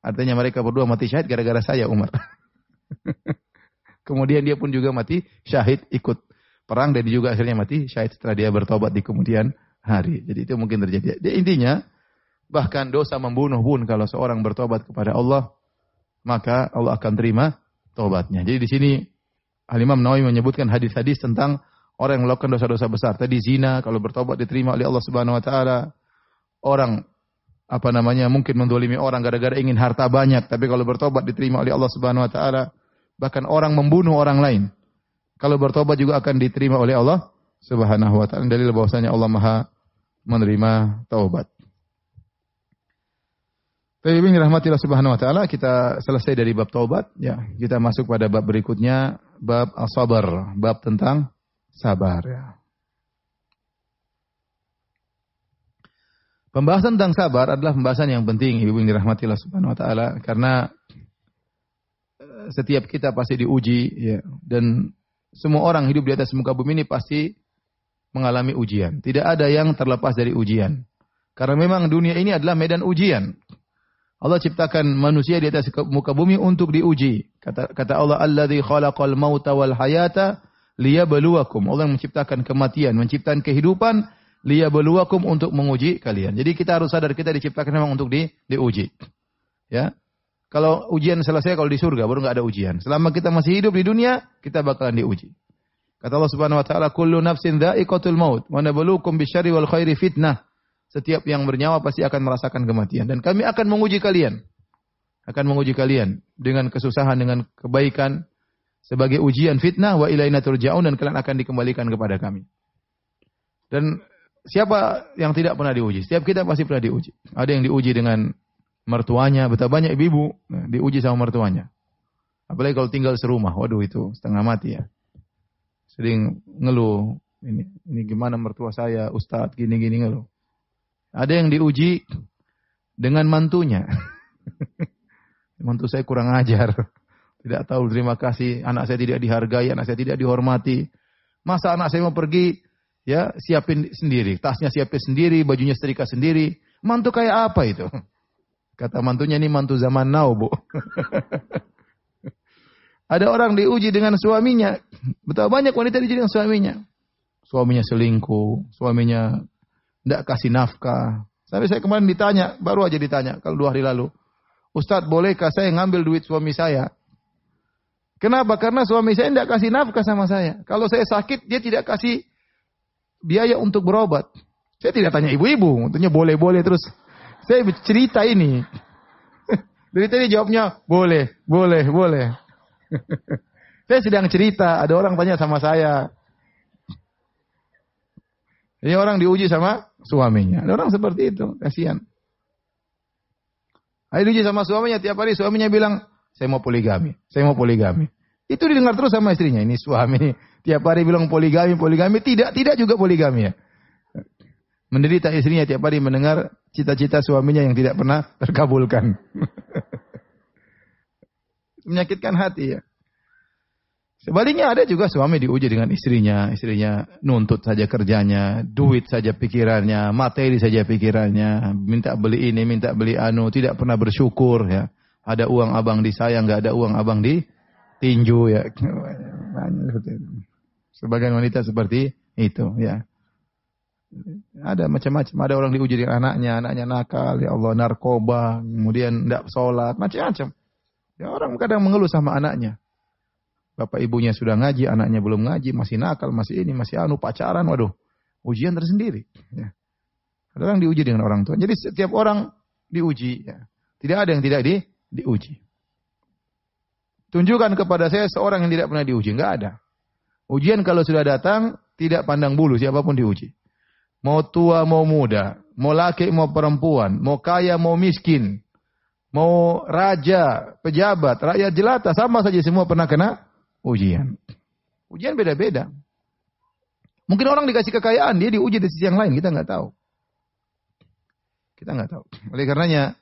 Artinya mereka berdua mati syahid gara-gara saya Umar. [LAUGHS] kemudian dia pun juga mati syahid ikut perang dan juga akhirnya mati syahid setelah dia bertobat di kemudian hari. Jadi itu mungkin terjadi. Jadi intinya bahkan dosa membunuh pun kalau seorang bertobat kepada Allah maka Allah akan terima tobatnya. Jadi di sini Al Imam Nawawi menyebutkan hadis-hadis tentang Orang yang melakukan dosa-dosa besar, tadi zina kalau bertobat diterima oleh Allah Subhanahu wa taala. Orang apa namanya mungkin mendolimi orang gara-gara ingin harta banyak, tapi kalau bertobat diterima oleh Allah Subhanahu wa taala. Bahkan orang membunuh orang lain. Kalau bertobat juga akan diterima oleh Allah Subhanahu wa taala. Dalil bahwasanya Allah Maha menerima taubat. Tapi ini rahmatillah subhanahu wa ta'ala, kita selesai dari bab taubat, ya. Kita masuk pada bab berikutnya, bab as bab tentang sabar ya. Pembahasan tentang sabar adalah pembahasan yang penting Ibu yang dirahmati Allah Subhanahu wa taala karena eh, setiap kita pasti diuji ya dan semua orang hidup di atas muka bumi ini pasti mengalami ujian. Tidak ada yang terlepas dari ujian. Karena memang dunia ini adalah medan ujian. Allah ciptakan manusia di atas muka bumi untuk diuji. Kata kata Allah, "Allazi khalaqal mauta wal hayata baluakum. Allah yang menciptakan kematian, menciptakan kehidupan baluakum untuk menguji kalian. Jadi kita harus sadar kita diciptakan memang untuk di, diuji. Ya. Kalau ujian selesai kalau di surga baru nggak ada ujian. Selama kita masih hidup di dunia kita bakalan diuji. Kata Allah Subhanahu wa taala, "Kullu nafsin dha'iqatul maut wa nabluukum bisyarri wal khairi fitnah." Setiap yang bernyawa pasti akan merasakan kematian dan kami akan menguji kalian. Akan menguji kalian dengan kesusahan, dengan kebaikan, sebagai ujian fitnah wa ilaina turja'un dan kalian akan dikembalikan kepada kami. Dan siapa yang tidak pernah diuji? Setiap kita pasti pernah diuji. Ada yang diuji dengan mertuanya, betapa banyak ibu-ibu diuji sama mertuanya. Apalagi kalau tinggal serumah, waduh itu setengah mati ya. Sering ngeluh, ini ini gimana mertua saya, ustadz gini-gini ngeluh. Ada yang diuji dengan mantunya. [LAUGHS] Mantu saya kurang ajar. Tidak tahu terima kasih, anak saya tidak dihargai, anak saya tidak dihormati. Masa anak saya mau pergi, ya siapin sendiri, tasnya siapin sendiri, bajunya setrika sendiri. Mantu kayak apa itu? [LAUGHS] Kata mantunya ini mantu zaman now, Bu. [LAUGHS] Ada orang diuji dengan suaminya. Betapa banyak wanita diuji dengan suaminya. Suaminya selingkuh, suaminya tidak kasih nafkah. Sampai saya kemarin ditanya, baru aja ditanya, kalau dua hari lalu. Ustadz, bolehkah saya ngambil duit suami saya? Kenapa? Karena suami saya tidak kasih nafkah sama saya. Kalau saya sakit, dia tidak kasih biaya untuk berobat. Saya tidak tanya ibu-ibu, tentunya boleh-boleh terus. Saya cerita ini. [LAUGHS] Dari tadi jawabnya, boleh, boleh, boleh. [LAUGHS] saya sedang cerita, ada orang tanya sama saya. Ini orang diuji sama suaminya. Ada orang seperti itu, kasihan. Ayo diuji sama suaminya, tiap hari suaminya bilang, saya mau poligami. Saya mau poligami. Itu didengar terus sama istrinya. Ini suami tiap hari bilang poligami, poligami. Tidak, tidak juga poligami ya. Menderita istrinya tiap hari mendengar cita-cita suaminya yang tidak pernah terkabulkan. [LAUGHS] Menyakitkan hati ya. Sebaliknya ada juga suami diuji dengan istrinya, istrinya nuntut saja kerjanya, duit saja pikirannya, materi saja pikirannya, minta beli ini, minta beli anu, tidak pernah bersyukur ya. Ada uang abang disayang, nggak ada uang abang ditinju ya. Sebagian wanita seperti itu ya. Ada macam-macam, ada orang diuji dengan anaknya, anaknya nakal, ya Allah narkoba, kemudian tidak sholat, macam-macam. Ya orang kadang mengeluh sama anaknya. Bapak ibunya sudah ngaji, anaknya belum ngaji, masih nakal, masih ini, masih anu, pacaran, waduh. Ujian tersendiri. Ya. Ada orang diuji dengan orang tua. Jadi setiap orang diuji. Ya. Tidak ada yang tidak di, diuji. Tunjukkan kepada saya seorang yang tidak pernah diuji, Enggak ada. Ujian kalau sudah datang tidak pandang bulu siapapun diuji. Mau tua mau muda, mau laki mau perempuan, mau kaya mau miskin, mau raja, pejabat, rakyat jelata sama saja semua pernah kena ujian. Ujian beda-beda. Mungkin orang dikasih kekayaan, dia diuji di sisi yang lain, kita nggak tahu. Kita nggak tahu. Oleh karenanya,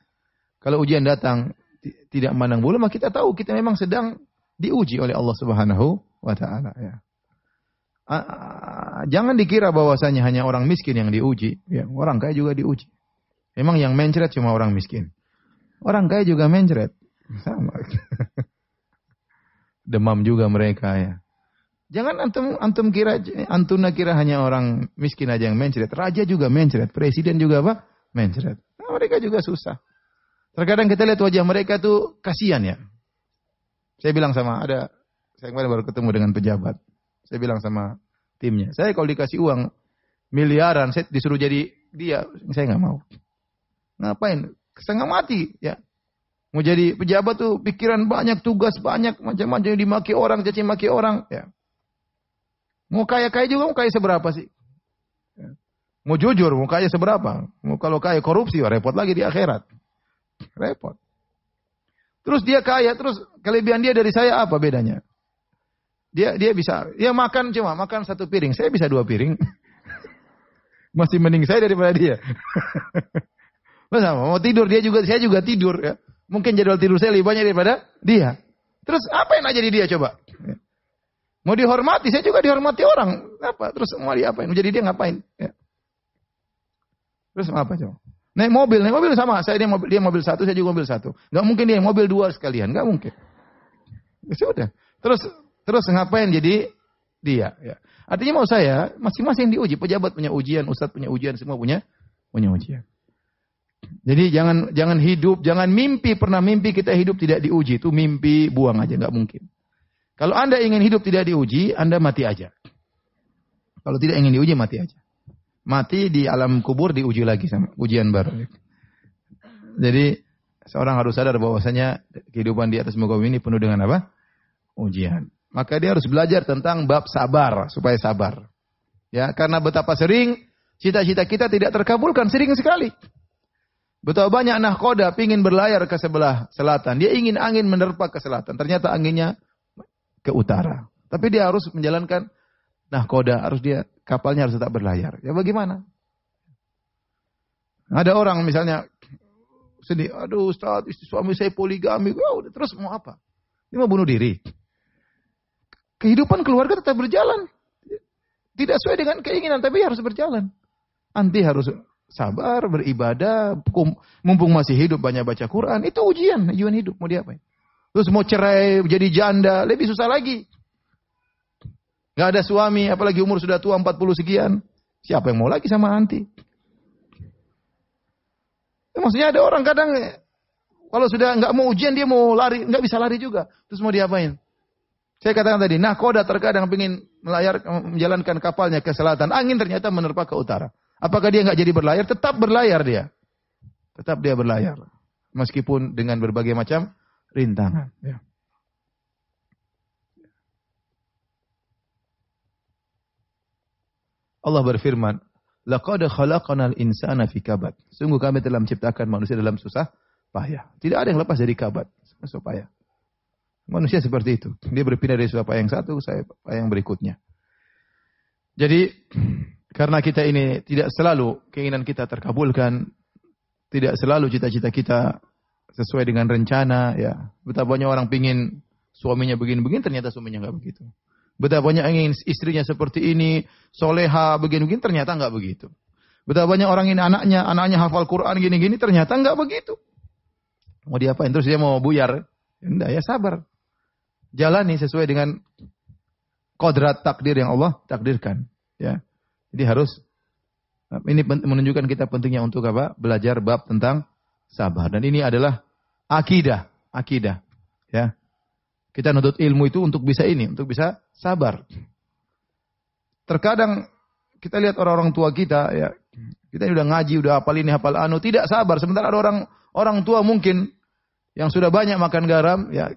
kalau ujian datang, tidak memandang bulu, maka kita tahu kita memang sedang diuji oleh Allah Subhanahu wa taala ya. jangan dikira bahwasanya hanya orang miskin yang diuji, ya, orang kaya juga diuji. Memang yang mencret cuma orang miskin. Orang kaya juga mencret. Sama. [LAUGHS] Demam juga mereka ya. Jangan antum antum kira antuna kira hanya orang miskin aja yang mencret. Raja juga mencret, presiden juga apa? Mencret. Nah, mereka juga susah. Terkadang kita lihat wajah mereka tuh kasihan ya. Saya bilang sama ada saya kemarin baru ketemu dengan pejabat. Saya bilang sama timnya, saya kalau dikasih uang miliaran, saya disuruh jadi dia, saya nggak mau. Ngapain? Setengah mati ya. Mau jadi pejabat tuh pikiran banyak, tugas banyak, macam-macam dimaki orang, jadi maki orang, ya. Mau kaya kaya juga mau kaya seberapa sih? Ya. Mau jujur, mau kaya seberapa? Mau kalau kaya korupsi, repot lagi di akhirat. Repot. Terus dia kaya, terus kelebihan dia dari saya apa bedanya? Dia dia bisa, dia makan cuma makan satu piring, saya bisa dua piring. [LAUGHS] Masih mending saya daripada dia. [LAUGHS] Sama, mau tidur dia juga, saya juga tidur ya. Mungkin jadwal tidur saya lebih banyak daripada dia. Terus apa yang jadi dia coba? Mau dihormati, saya juga dihormati orang. Apa? Terus mau diapain? Mau jadi dia ngapain? Ya. Terus apa coba? Naik mobil, naik mobil sama. Saya dia mobil, dia mobil satu, saya juga mobil satu. Gak mungkin dia mobil dua sekalian, gak mungkin. Ya sudah. Terus terus ngapain jadi dia? Ya. Artinya mau saya masing-masing diuji. Pejabat punya ujian, ustadz punya ujian, semua punya punya ujian. Jadi jangan jangan hidup, jangan mimpi pernah mimpi kita hidup tidak diuji itu mimpi buang aja nggak mungkin. Kalau anda ingin hidup tidak diuji, anda mati aja. Kalau tidak ingin diuji mati aja mati di alam kubur diuji lagi sama ujian baru. Jadi seorang harus sadar bahwasanya kehidupan di atas muka bumi ini penuh dengan apa? Ujian. Maka dia harus belajar tentang bab sabar supaya sabar. Ya, karena betapa sering cita-cita kita tidak terkabulkan sering sekali. Betapa banyak nahkoda ingin berlayar ke sebelah selatan. Dia ingin angin menerpa ke selatan. Ternyata anginnya ke utara. Tapi dia harus menjalankan nahkoda. Harus dia kapalnya harus tetap berlayar. Ya bagaimana? Ada orang misalnya sedih, aduh Ustaz, istri suami saya poligami, wow, terus mau apa? ini mau bunuh diri. Kehidupan keluarga tetap berjalan. Tidak sesuai dengan keinginan, tapi harus berjalan. nanti harus sabar, beribadah, mumpung masih hidup banyak baca Quran. Itu ujian, ujian hidup. Mau diapain? Terus mau cerai, jadi janda, lebih susah lagi. Gak ada suami, apalagi umur sudah tua 40 sekian. Siapa yang mau lagi sama anti? Ya, maksudnya ada orang kadang kalau sudah nggak mau ujian dia mau lari, nggak bisa lari juga. Terus mau diapain? Saya katakan tadi, nah koda terkadang ingin melayar, menjalankan kapalnya ke selatan. Angin ternyata menerpa ke utara. Apakah dia nggak jadi berlayar? Tetap berlayar dia. Tetap dia berlayar. Meskipun dengan berbagai macam rintangan. Ya. Allah berfirman, "Laqad khalaqnal insana fi kabad." Sungguh kami telah menciptakan manusia dalam susah payah. Tidak ada yang lepas dari kabad, susah payah. Manusia seperti itu. Dia berpindah dari susah payah yang satu susah payah yang berikutnya. Jadi [CLEARS THROAT] karena kita ini tidak selalu keinginan kita terkabulkan, tidak selalu cita-cita kita sesuai dengan rencana, ya. Betapa banyak orang pingin suaminya begini-begini, ternyata suaminya nggak begitu. Betapa banyak ingin istrinya seperti ini, soleha, begini-begini, ternyata enggak begitu. Betapa banyak orang ingin anaknya, anaknya hafal Quran gini-gini, ternyata enggak begitu. Mau diapain? Terus dia mau buyar? Enggak, ya sabar. Jalani sesuai dengan kodrat takdir yang Allah takdirkan. Ya, Jadi harus, ini menunjukkan kita pentingnya untuk apa? Belajar bab tentang sabar. Dan ini adalah akidah. Akidah. Ya, kita nuntut ilmu itu untuk bisa ini, untuk bisa sabar. Terkadang kita lihat orang-orang tua kita ya, kita sudah ngaji, sudah hafal ini, hafal anu, tidak sabar. Sementara ada orang orang tua mungkin yang sudah banyak makan garam ya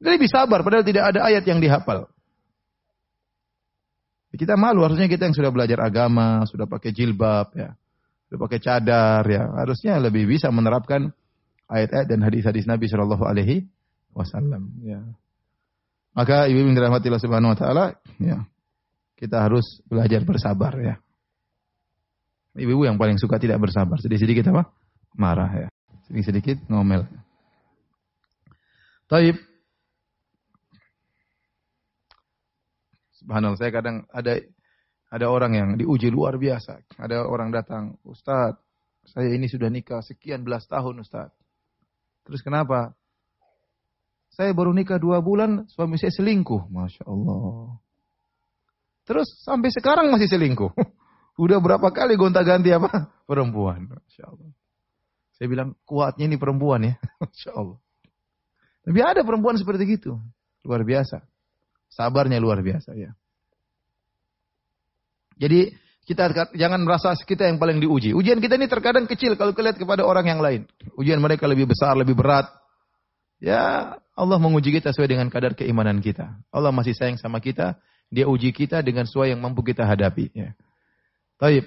lebih sabar padahal tidak ada ayat yang dihafal. Kita malu harusnya kita yang sudah belajar agama, sudah pakai jilbab ya, sudah pakai cadar ya, harusnya lebih bisa menerapkan ayat-ayat dan hadis-hadis Nabi Shallallahu alaihi wasallam. Ya. Maka ibu yang dirahmati Subhanahu wa taala, ya. Kita harus belajar bersabar ya. Ibu-ibu yang paling suka tidak bersabar, sedikit-sedikit apa? Marah ya. Sedikit-sedikit ngomel. Taib. Subhanallah, saya kadang ada ada orang yang diuji luar biasa. Ada orang datang, Ustadz, saya ini sudah nikah sekian belas tahun Ustadz. Terus kenapa? Saya baru nikah dua bulan, suami saya selingkuh. Masya Allah. Terus sampai sekarang masih selingkuh. [LAUGHS] Udah berapa kali gonta-ganti apa? [LAUGHS] Perempuan. Masya Allah. Saya bilang kuatnya ini perempuan ya. [LAUGHS] Masya Allah. Tapi ada perempuan seperti itu, Luar biasa. Sabarnya luar biasa ya. Jadi kita jangan merasa kita yang paling diuji. Ujian kita ini terkadang kecil kalau kita lihat kepada orang yang lain. Ujian mereka lebih besar, lebih berat. Ya, Allah menguji kita sesuai dengan kadar keimanan kita. Allah masih sayang sama kita, dia uji kita dengan sesuai yang mampu kita hadapi. Ya. Taib.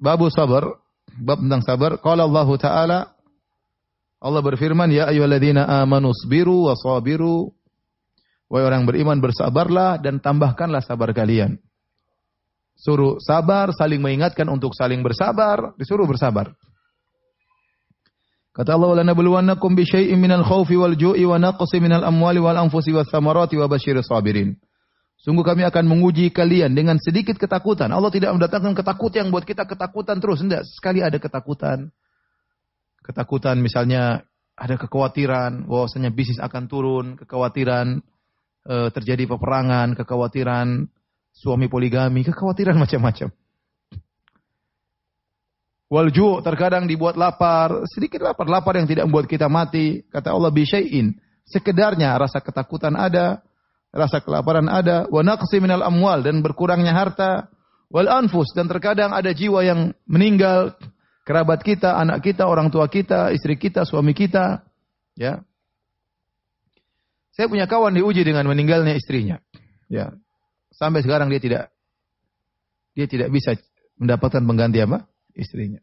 Babu sabar, bab tentang sabar. Kalau Allah Ta'ala, Allah berfirman, Ya ayyuhalladzina amanu sabiru wa sabiru. Wahai orang beriman, bersabarlah dan tambahkanlah sabar kalian. Suruh sabar, saling mengingatkan untuk saling bersabar, disuruh bersabar. Kata Allah, "Wa lanabluwannakum bi syai'in minal khaufi wal ju'i wa naqsi minal amwali wal anfusi was samarati wa basyiris sabirin." Sungguh kami akan menguji kalian dengan sedikit ketakutan. Allah tidak mendatangkan ketakutan yang buat kita ketakutan terus. Tidak, sekali ada ketakutan. Ketakutan misalnya ada kekhawatiran bahwasanya bisnis akan turun, kekhawatiran eh, terjadi peperangan, kekhawatiran suami poligami, kekhawatiran macam-macam. Walju terkadang dibuat lapar, sedikit lapar, lapar yang tidak membuat kita mati. Kata Allah Bishayin Sekedarnya rasa ketakutan ada, rasa kelaparan ada, wa naqsi minal amwal dan berkurangnya harta, wal anfus dan terkadang ada jiwa yang meninggal, kerabat kita, anak kita, orang tua kita, istri kita, suami kita, ya. Saya punya kawan diuji dengan meninggalnya istrinya. Ya. Sampai sekarang dia tidak dia tidak bisa mendapatkan pengganti apa? istrinya.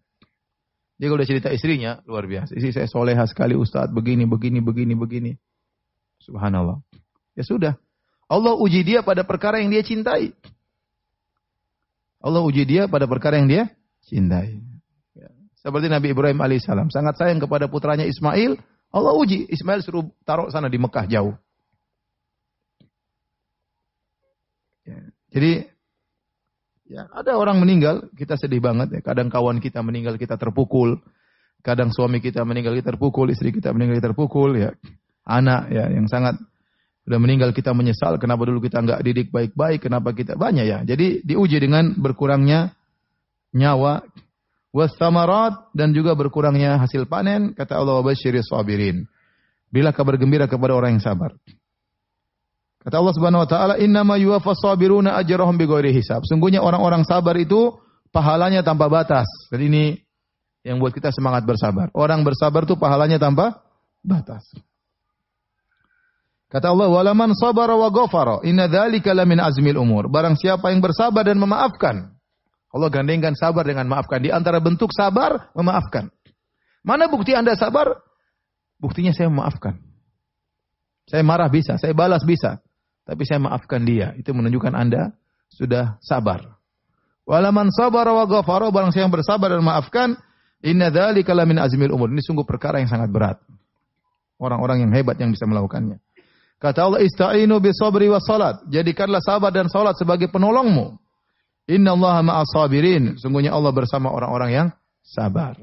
Dia kalau cerita istrinya, luar biasa. Istri saya soleha sekali Ustadz, begini, begini, begini, begini. Subhanallah. Ya sudah. Allah uji dia pada perkara yang dia cintai. Allah uji dia pada perkara yang dia cintai. Ya. Seperti Nabi Ibrahim alaihissalam. Sangat sayang kepada putranya Ismail. Allah uji. Ismail suruh taruh sana di Mekah jauh. Ya. Jadi Ya, ada orang meninggal, kita sedih banget ya. Kadang kawan kita meninggal, kita terpukul. Kadang suami kita meninggal, kita terpukul. Istri kita meninggal, kita terpukul ya. Anak ya yang sangat sudah meninggal kita menyesal kenapa dulu kita nggak didik baik-baik, kenapa kita banyak ya. Jadi diuji dengan berkurangnya nyawa wasamarat dan juga berkurangnya hasil panen kata Allah basyiris sabirin. Bila kabar gembira kepada orang yang sabar. Kata Allah Subhanahu wa taala, "Innama yuwaffas sabiruna ajrahum bighairi hisab." Sungguhnya orang-orang sabar itu pahalanya tanpa batas. Jadi ini yang buat kita semangat bersabar. Orang bersabar itu pahalanya tanpa batas. Kata Allah, "Walaman sabara wa ghafara, inna dzalika lamin azmil umur." Barang siapa yang bersabar dan memaafkan. Allah gandengkan sabar dengan maafkan. Di antara bentuk sabar memaafkan. Mana bukti Anda sabar? Buktinya saya memaafkan. Saya marah bisa, saya balas bisa tapi saya maafkan dia. Itu menunjukkan Anda sudah sabar. Walaman sabar wa ghafara barang siapa yang bersabar dan maafkan, inna dzalika min azmil umur. Ini sungguh perkara yang sangat berat. Orang-orang yang hebat yang bisa melakukannya. Kata Allah, "Ista'inu bi sabri was salat." Jadikanlah sabar dan salat sebagai penolongmu. Inna Allah ma'as sabirin. Sungguhnya Allah bersama orang-orang yang sabar.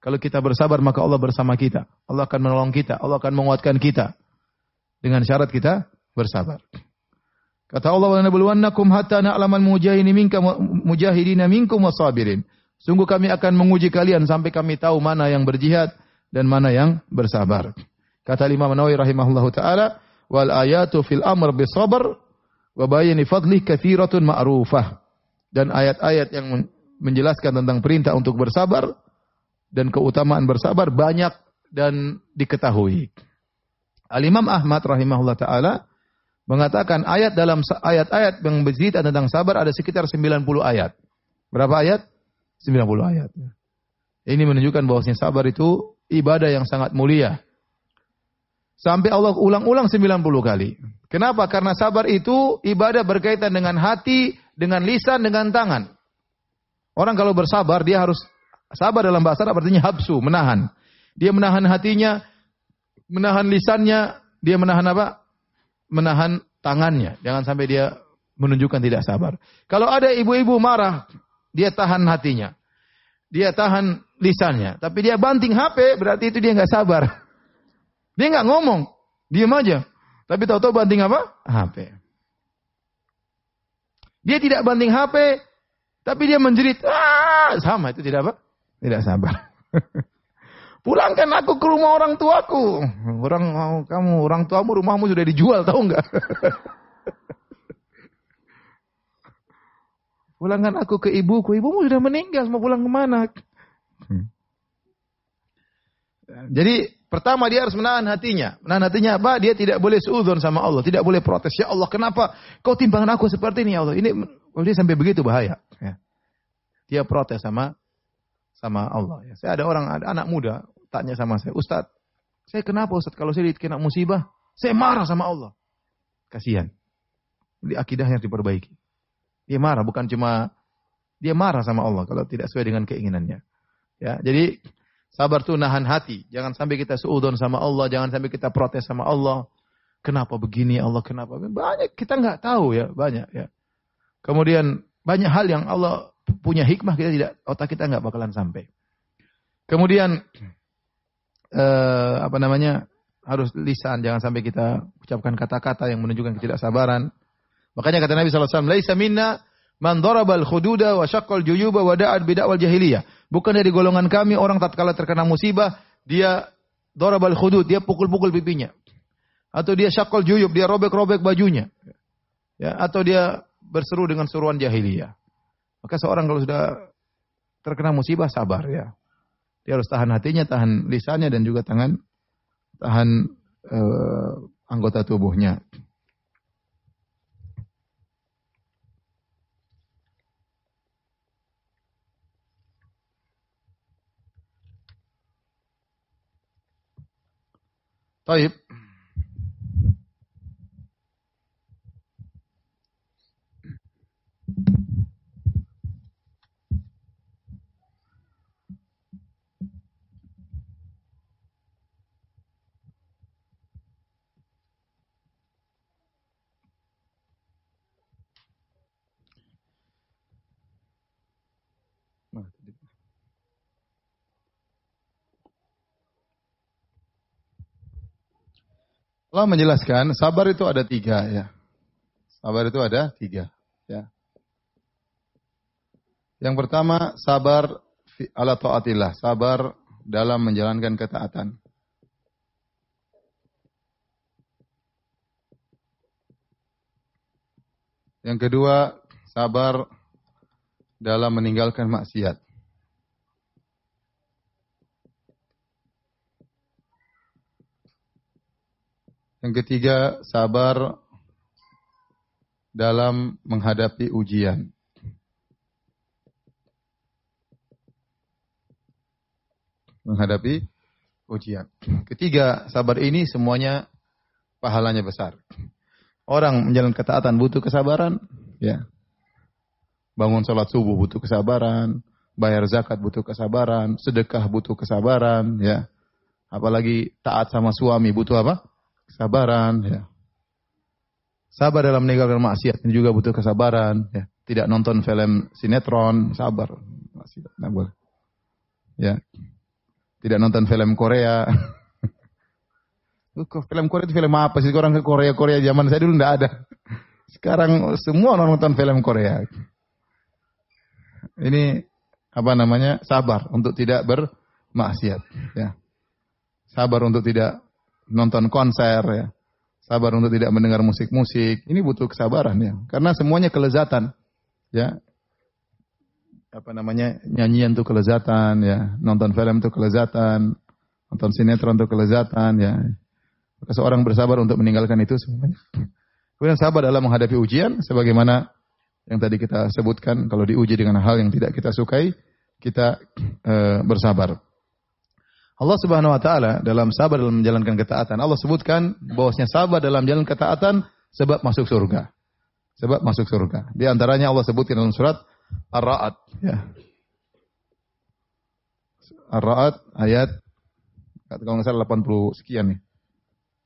Kalau kita bersabar maka Allah bersama kita. Allah akan menolong kita, Allah akan menguatkan kita. Dengan syarat kita bersabar. Kata Allah, "Wa nabluwannakum hatta na'lamal mujahidin minkum mujahidina minkum wasabirin." Sungguh kami akan menguji kalian sampai kami tahu mana yang berjihad dan mana yang bersabar. Kata Imam Nawawi rahimahullahu taala, "Wal ayatu fil amr bisabr wa bayani fadli katsiratun ma'rufah." Dan ayat-ayat yang menjelaskan tentang perintah untuk bersabar dan keutamaan bersabar banyak dan diketahui. Al Imam Ahmad rahimahullah taala mengatakan ayat dalam ayat-ayat yang bercerita tentang sabar ada sekitar 90 ayat. Berapa ayat? 90 ayat. Ini menunjukkan bahwasanya sabar itu ibadah yang sangat mulia. Sampai Allah ulang-ulang 90 kali. Kenapa? Karena sabar itu ibadah berkaitan dengan hati, dengan lisan, dengan tangan. Orang kalau bersabar, dia harus sabar dalam bahasa Arab artinya habsu, menahan. Dia menahan hatinya, menahan lisannya, dia menahan apa? menahan tangannya. Jangan sampai dia menunjukkan tidak sabar. Kalau ada ibu-ibu marah, dia tahan hatinya. Dia tahan lisannya. Tapi dia banting HP, berarti itu dia nggak sabar. [LAUGHS] Dia nggak ngomong, diam aja. Tapi tahu-tahu banting apa? HP. Dia tidak banting HP, tapi dia menjerit. Ah, sama itu tidak apa? Tidak sabar. [LAUGHS] Pulangkan aku ke rumah orang tuaku. Eh, orang mau kamu, orang tuamu rumahmu sudah dijual, tahu nggak? [LAUGHS] Pulangkan aku ke ibuku. Ibumu sudah meninggal, mau pulang kemana? Hmm. Jadi pertama dia harus menahan hatinya. Menahan hatinya apa? Dia tidak boleh seuzon sama Allah. Tidak boleh protes. Ya Allah kenapa kau timbangan aku seperti ini ya Allah. Ini kalau dia sampai begitu bahaya. Ya. Dia protes sama sama Allah. Ya. Saya ada orang, ada anak muda, tanya sama saya, Ustaz, saya kenapa Ustaz kalau saya dikena musibah, saya marah sama Allah. Kasihan. Di akidahnya diperbaiki. Dia marah, bukan cuma dia marah sama Allah kalau tidak sesuai dengan keinginannya. Ya, jadi sabar tuh nahan hati. Jangan sampai kita seudon sama Allah, jangan sampai kita protes sama Allah. Kenapa begini Allah? Kenapa? Banyak kita nggak tahu ya, banyak ya. Kemudian banyak hal yang Allah punya hikmah kita tidak otak kita nggak bakalan sampai. Kemudian eh, apa namanya harus lisan jangan sampai kita ucapkan kata-kata yang menunjukkan ketidaksabaran. Makanya kata Nabi SAW, Laisa minna man darabal khududa wa syaqqal juyuba wa da'at bid'awal jahiliyah. Bukan dari golongan kami orang tatkala terkena musibah, dia darabal khudud, dia pukul-pukul pipinya. Atau dia shakol juyub, dia robek-robek bajunya. Ya, atau dia berseru dengan seruan jahiliyah. Maka seorang kalau sudah terkena musibah sabar ya. Dia harus tahan hatinya, tahan lisannya dan juga tangan tahan uh, anggota tubuhnya. Taib. Gitu. Allah menjelaskan sabar itu ada tiga ya. Sabar itu ada tiga ya. Yang pertama sabar ala taatillah, sabar dalam menjalankan ketaatan. Yang kedua sabar dalam meninggalkan maksiat. Yang ketiga, sabar dalam menghadapi ujian. Menghadapi ujian. Ketiga, sabar ini semuanya pahalanya besar. Orang menjalankan ketaatan butuh kesabaran, ya. Bangun salat subuh butuh kesabaran, bayar zakat butuh kesabaran, sedekah butuh kesabaran, ya. Apalagi taat sama suami butuh apa? Kesabaran, ya. Sabar dalam meninggalkan maksiat ini juga butuh kesabaran, ya. Tidak nonton film sinetron, sabar. Masih tidak boleh. Ya. Tidak nonton film Korea. [LAUGHS] film Korea itu film apa sih? Orang ke Korea Korea zaman saya dulu tidak ada. Sekarang semua nonton film Korea ini apa namanya sabar untuk tidak bermaksiat ya sabar untuk tidak nonton konser ya sabar untuk tidak mendengar musik-musik ini butuh kesabaran ya karena semuanya kelezatan ya apa namanya nyanyian itu kelezatan ya nonton film itu kelezatan nonton sinetron itu kelezatan ya maka seorang bersabar untuk meninggalkan itu semuanya kemudian sabar dalam menghadapi ujian sebagaimana yang tadi kita sebutkan kalau diuji dengan hal yang tidak kita sukai kita e, bersabar. Allah Subhanahu wa taala dalam sabar dalam menjalankan ketaatan Allah sebutkan bahwasanya sabar dalam menjalankan ketaatan sebab masuk surga. Sebab masuk surga. Di antaranya Allah sebutkan dalam surat Ar-Ra'd ya. Ar-Ra'd ayat kalau nggak salah 80 sekian nih.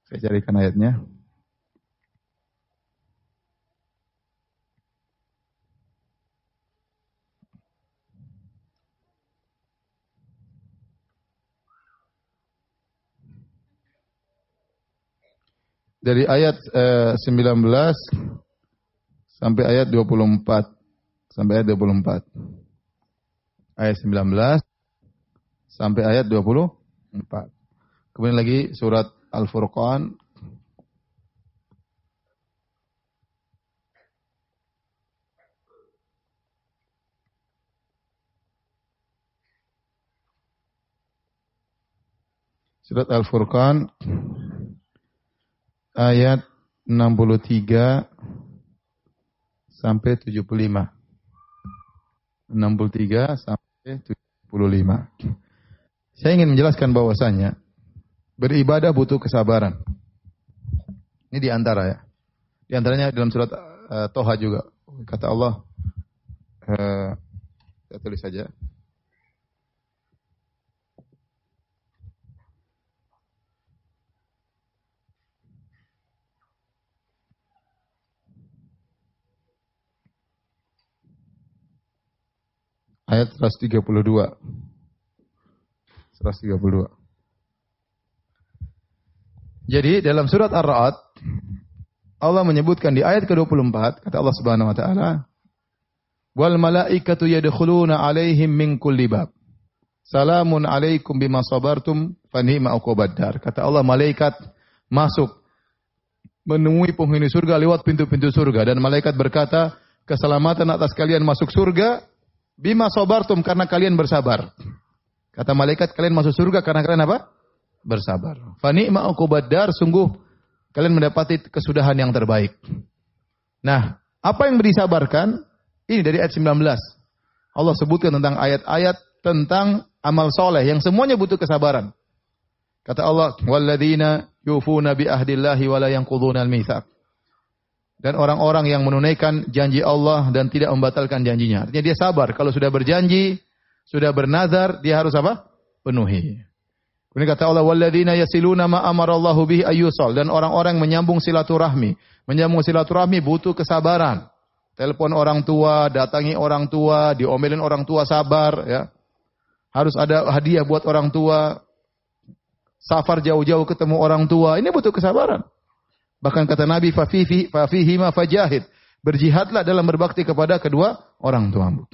Saya carikan ayatnya. dari ayat eh, 19 sampai ayat 24 sampai ayat 24. Ayat 19 sampai ayat 24. Kemudian lagi surat Al-Furqan Surat Al-Furqan ayat 63 sampai 75. 63 sampai 75. Saya ingin menjelaskan bahwasanya beribadah butuh kesabaran. Ini di antara ya. Di antaranya dalam surat uh, Toha juga kata Allah uh, saya tulis saja. ayat 132. 132. Jadi dalam surat Ar-Ra'd Allah menyebutkan di ayat ke-24 kata Allah Subhanahu wa taala wal malaikatu yadkhuluna alaihim min kulli bab salamun alaikum bima sabartum fanima uqobaddar kata Allah malaikat masuk menemui penghuni surga lewat pintu-pintu surga dan malaikat berkata keselamatan atas kalian masuk surga Bima sobartum karena kalian bersabar. Kata malaikat kalian masuk surga karena kalian apa? Bersabar. Fani ma'ukubadar sungguh kalian mendapati kesudahan yang terbaik. Nah, apa yang disabarkan? Ini dari ayat 19. Allah sebutkan tentang ayat-ayat tentang amal soleh yang semuanya butuh kesabaran. Kata Allah, Walladina yufuna bi ahdillahi wala yang kuduna al -mithaq dan orang-orang yang menunaikan janji Allah dan tidak membatalkan janjinya. Artinya dia sabar. Kalau sudah berjanji, sudah bernazar, dia harus apa? Penuhi. Kemudian kata Allah, يَسِلُونَ مَا أَمَرَ اللَّهُ بِهِ أَيُّسَلْ Dan orang-orang menyambung silaturahmi. Menyambung silaturahmi butuh kesabaran. Telepon orang tua, datangi orang tua, diomelin orang tua sabar ya. Harus ada hadiah buat orang tua. Safar jauh-jauh ketemu orang tua, ini butuh kesabaran. Bahkan kata Nabi fafihi fafihima fajahid. Berjihadlah dalam berbakti kepada kedua orang tuamu.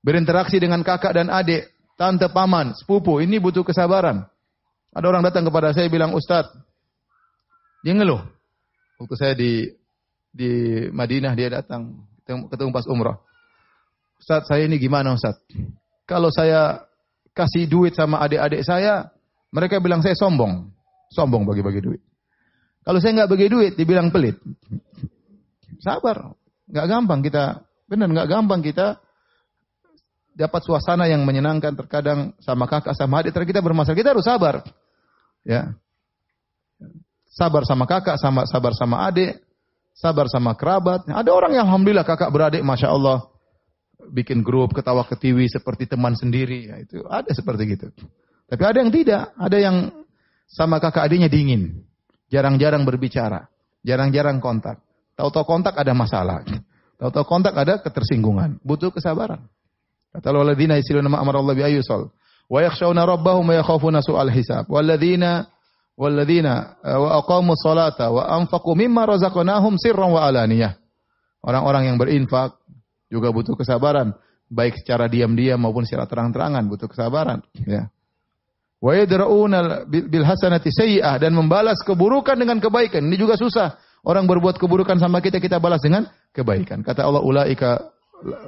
Berinteraksi dengan kakak dan adik, tante paman, sepupu, ini butuh kesabaran. Ada orang datang kepada saya bilang, "Ustaz, dia ngeluh." Waktu saya di di Madinah dia datang ketemu pas umrah. "Ustaz, saya ini gimana, Ustaz? Kalau saya kasih duit sama adik-adik saya, mereka bilang saya sombong." Sombong bagi-bagi duit. Kalau saya nggak bagi duit, dibilang pelit. Sabar, nggak gampang kita, benar nggak gampang kita dapat suasana yang menyenangkan terkadang sama kakak sama adik terkadang kita bermasalah kita harus sabar ya sabar sama kakak sama sabar sama adik sabar sama kerabat ada orang yang alhamdulillah kakak beradik masya Allah bikin grup ketawa ketiwi seperti teman sendiri ya itu ada seperti gitu tapi ada yang tidak ada yang sama kakak adiknya dingin Jarang-jarang berbicara, jarang-jarang kontak. Tahu-tahu kontak ada masalah. Tahu-tahu kontak ada ketersinggungan, butuh kesabaran. Kata alladzina yasiluna ma amara Allah bi ayyusal wa yakhshawna rabbahum wa yakhafuna su'al hisab. Walladzina walladzina eh, wa aqamu salata wa anfaqu mimma razaqnahum sirran wa alaniyah. Orang-orang yang berinfak juga butuh kesabaran, baik secara diam-diam maupun secara terang-terangan butuh kesabaran, ya. wa yadrauna bil hasanati sayyi'ah dan membalas keburukan dengan kebaikan. Ini juga susah. Orang berbuat keburukan sama kita kita balas dengan kebaikan. Kata Allah ulaika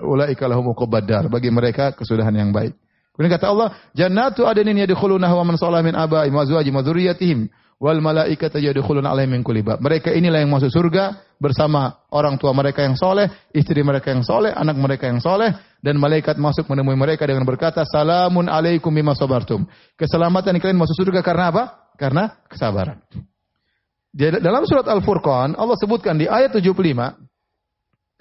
ulaika lahum qabdar bagi mereka kesudahan yang baik. Kemudian kata Allah, jannatu adnin yadkhulunaha wa man salama min abai mazwaji madzurriyatihim. wal malaikata yadkhuluna alaihim min kulli Mereka inilah yang masuk surga bersama orang tua mereka yang soleh, istri mereka yang soleh, anak mereka yang soleh, dan malaikat masuk menemui mereka dengan berkata, Salamun alaikum bima sabartum. Keselamatan kalian masuk surga karena apa? Karena kesabaran. Dalam surat Al-Furqan, Allah sebutkan di ayat 75,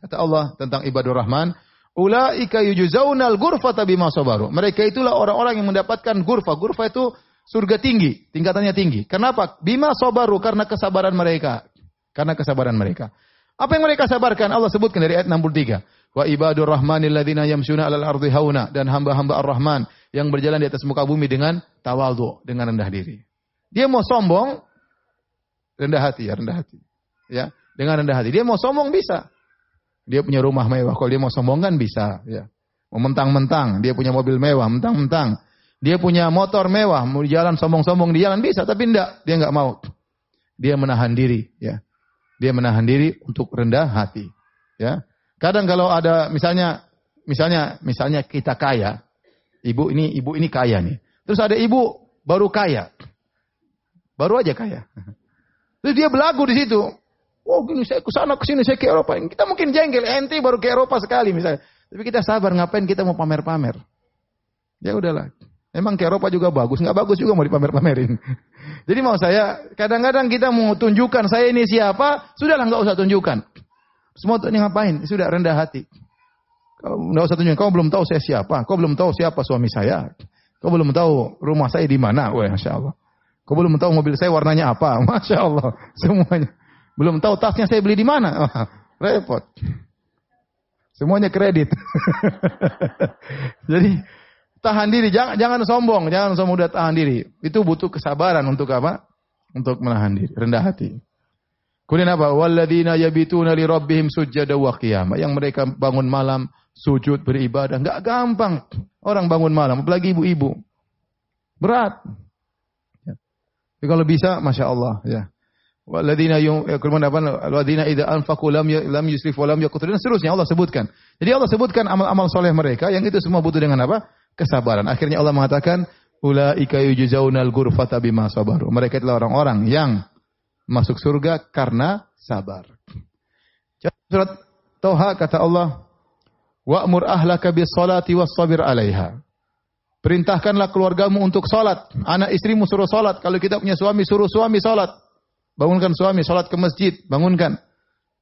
kata Allah tentang ibadur rahman, Ulaika yujzaunal ghurfata bima sabaru. Mereka itulah orang-orang yang mendapatkan gurfa. Gurfa itu surga tinggi, tingkatannya tinggi. Kenapa? Bima sobaru karena kesabaran mereka. Karena kesabaran mereka. Apa yang mereka sabarkan? Allah sebutkan dari ayat 63. Wa ibadur rahmanil ladina yamsuna 'alal ardi hauna dan hamba-hamba Ar-Rahman yang berjalan di atas muka bumi dengan tawadhu, dengan rendah diri. Dia mau sombong rendah hati ya, rendah hati. Ya, dengan rendah hati. Dia mau sombong bisa. Dia punya rumah mewah, kalau dia mau sombong kan bisa, ya. Mau mentang-mentang, dia punya mobil mewah, mentang-mentang dia punya motor mewah, mau di jalan sombong-sombong di jalan bisa, tapi enggak, dia nggak mau. Dia menahan diri, ya. Dia menahan diri untuk rendah hati, ya. Kadang kalau ada misalnya misalnya misalnya kita kaya, ibu ini ibu ini kaya nih. Terus ada ibu baru kaya. Baru aja kaya. Terus dia belagu di situ. Oh gini saya ke sana ke sini saya ke Eropa. Kita mungkin jengkel ente baru ke Eropa sekali misalnya. Tapi kita sabar ngapain kita mau pamer-pamer. Ya udahlah. Emang ke Eropa juga bagus, nggak bagus juga mau dipamer-pamerin. [LAUGHS] Jadi mau saya, kadang-kadang kita mau tunjukkan saya ini siapa, sudahlah nggak usah tunjukkan. Semua tuh ini ngapain? Sudah rendah hati. Kalau nggak usah tunjukkan, kau belum tahu saya siapa, kau belum tahu siapa suami saya, kau belum tahu rumah saya di mana, wah, masya Allah. Kau belum tahu mobil saya warnanya apa, [LAUGHS] masya Allah, semuanya. Belum tahu tasnya saya beli di mana, wah, repot. Semuanya kredit. [LAUGHS] Jadi Tahan diri, jangan jangan sombong, jangan sombong udah tahan diri. Itu butuh kesabaran untuk apa? Untuk menahan diri, rendah hati. Kemudian apa? Walladzina yabituna li rabbihim sujjada wa qiyama. Yang mereka bangun malam sujud beribadah. Enggak gampang orang bangun malam, apalagi ibu-ibu. Berat. Ya. Jadi kalau bisa masya Allah ya. Walladzina yaqulun apa? Walladzina idza anfaqu lam ya, lam yusrifu lam yaqtur dan seterusnya Allah sebutkan. Jadi Allah sebutkan amal-amal soleh mereka yang itu semua butuh dengan apa? kesabaran. Akhirnya Allah mengatakan, "Ulaika yujzaunal ghurfata bima sabaru." Mereka adalah orang-orang yang masuk surga karena sabar. Surat Toha kata Allah, "Wa'mur ahlaka bis salati was sabir 'alaiha." Perintahkanlah keluargamu untuk salat. Anak istrimu suruh salat. Kalau kita punya suami, suruh suami salat. Bangunkan suami salat ke masjid, bangunkan.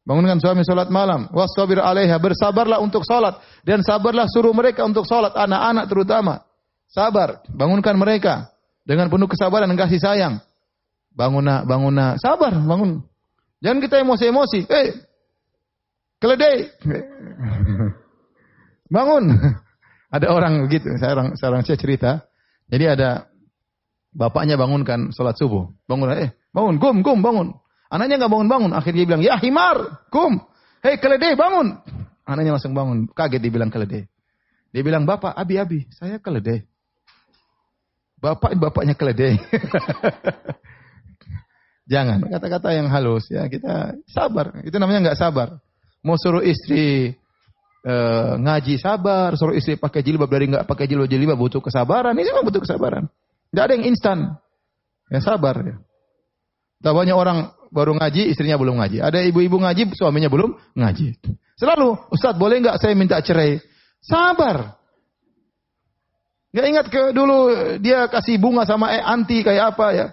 Bangunkan suami salat malam. Wasabir alaiha. Bersabarlah untuk salat. Dan sabarlah suruh mereka untuk salat. Anak-anak terutama. Sabar. Bangunkan mereka. Dengan penuh kesabaran dan kasih sayang. Bangun, bangun, Sabar, bangun. Jangan kita emosi-emosi. Eh, hey, keledai. [LAUGHS] bangun. [LAUGHS] ada orang begitu. Saya orang, orang saya cerita. Jadi ada bapaknya bangunkan salat subuh. Bangun, eh, bangun, gum, gum, bangun. Anaknya nggak bangun-bangun. Akhirnya dia bilang, ya himar, kum. Hei keledai bangun. Anaknya langsung bangun. Kaget dia bilang keledai. Dia bilang, bapak, abi, abi, saya keledai. Bapak, bapaknya keledai. [LAUGHS] Jangan. Kata-kata yang halus. ya Kita sabar. Itu namanya nggak sabar. Mau suruh istri e, ngaji sabar, suruh istri pakai jilbab dari nggak pakai jilbab jilbab butuh kesabaran. Ini semua butuh kesabaran. Tidak ada yang instan. Ya sabar ya. Tak banyak orang baru ngaji, istrinya belum ngaji. Ada ibu-ibu ngaji, suaminya belum ngaji. Selalu, Ustadz boleh nggak saya minta cerai? Sabar. Nggak ingat ke dulu dia kasih bunga sama eh, anti kayak apa ya.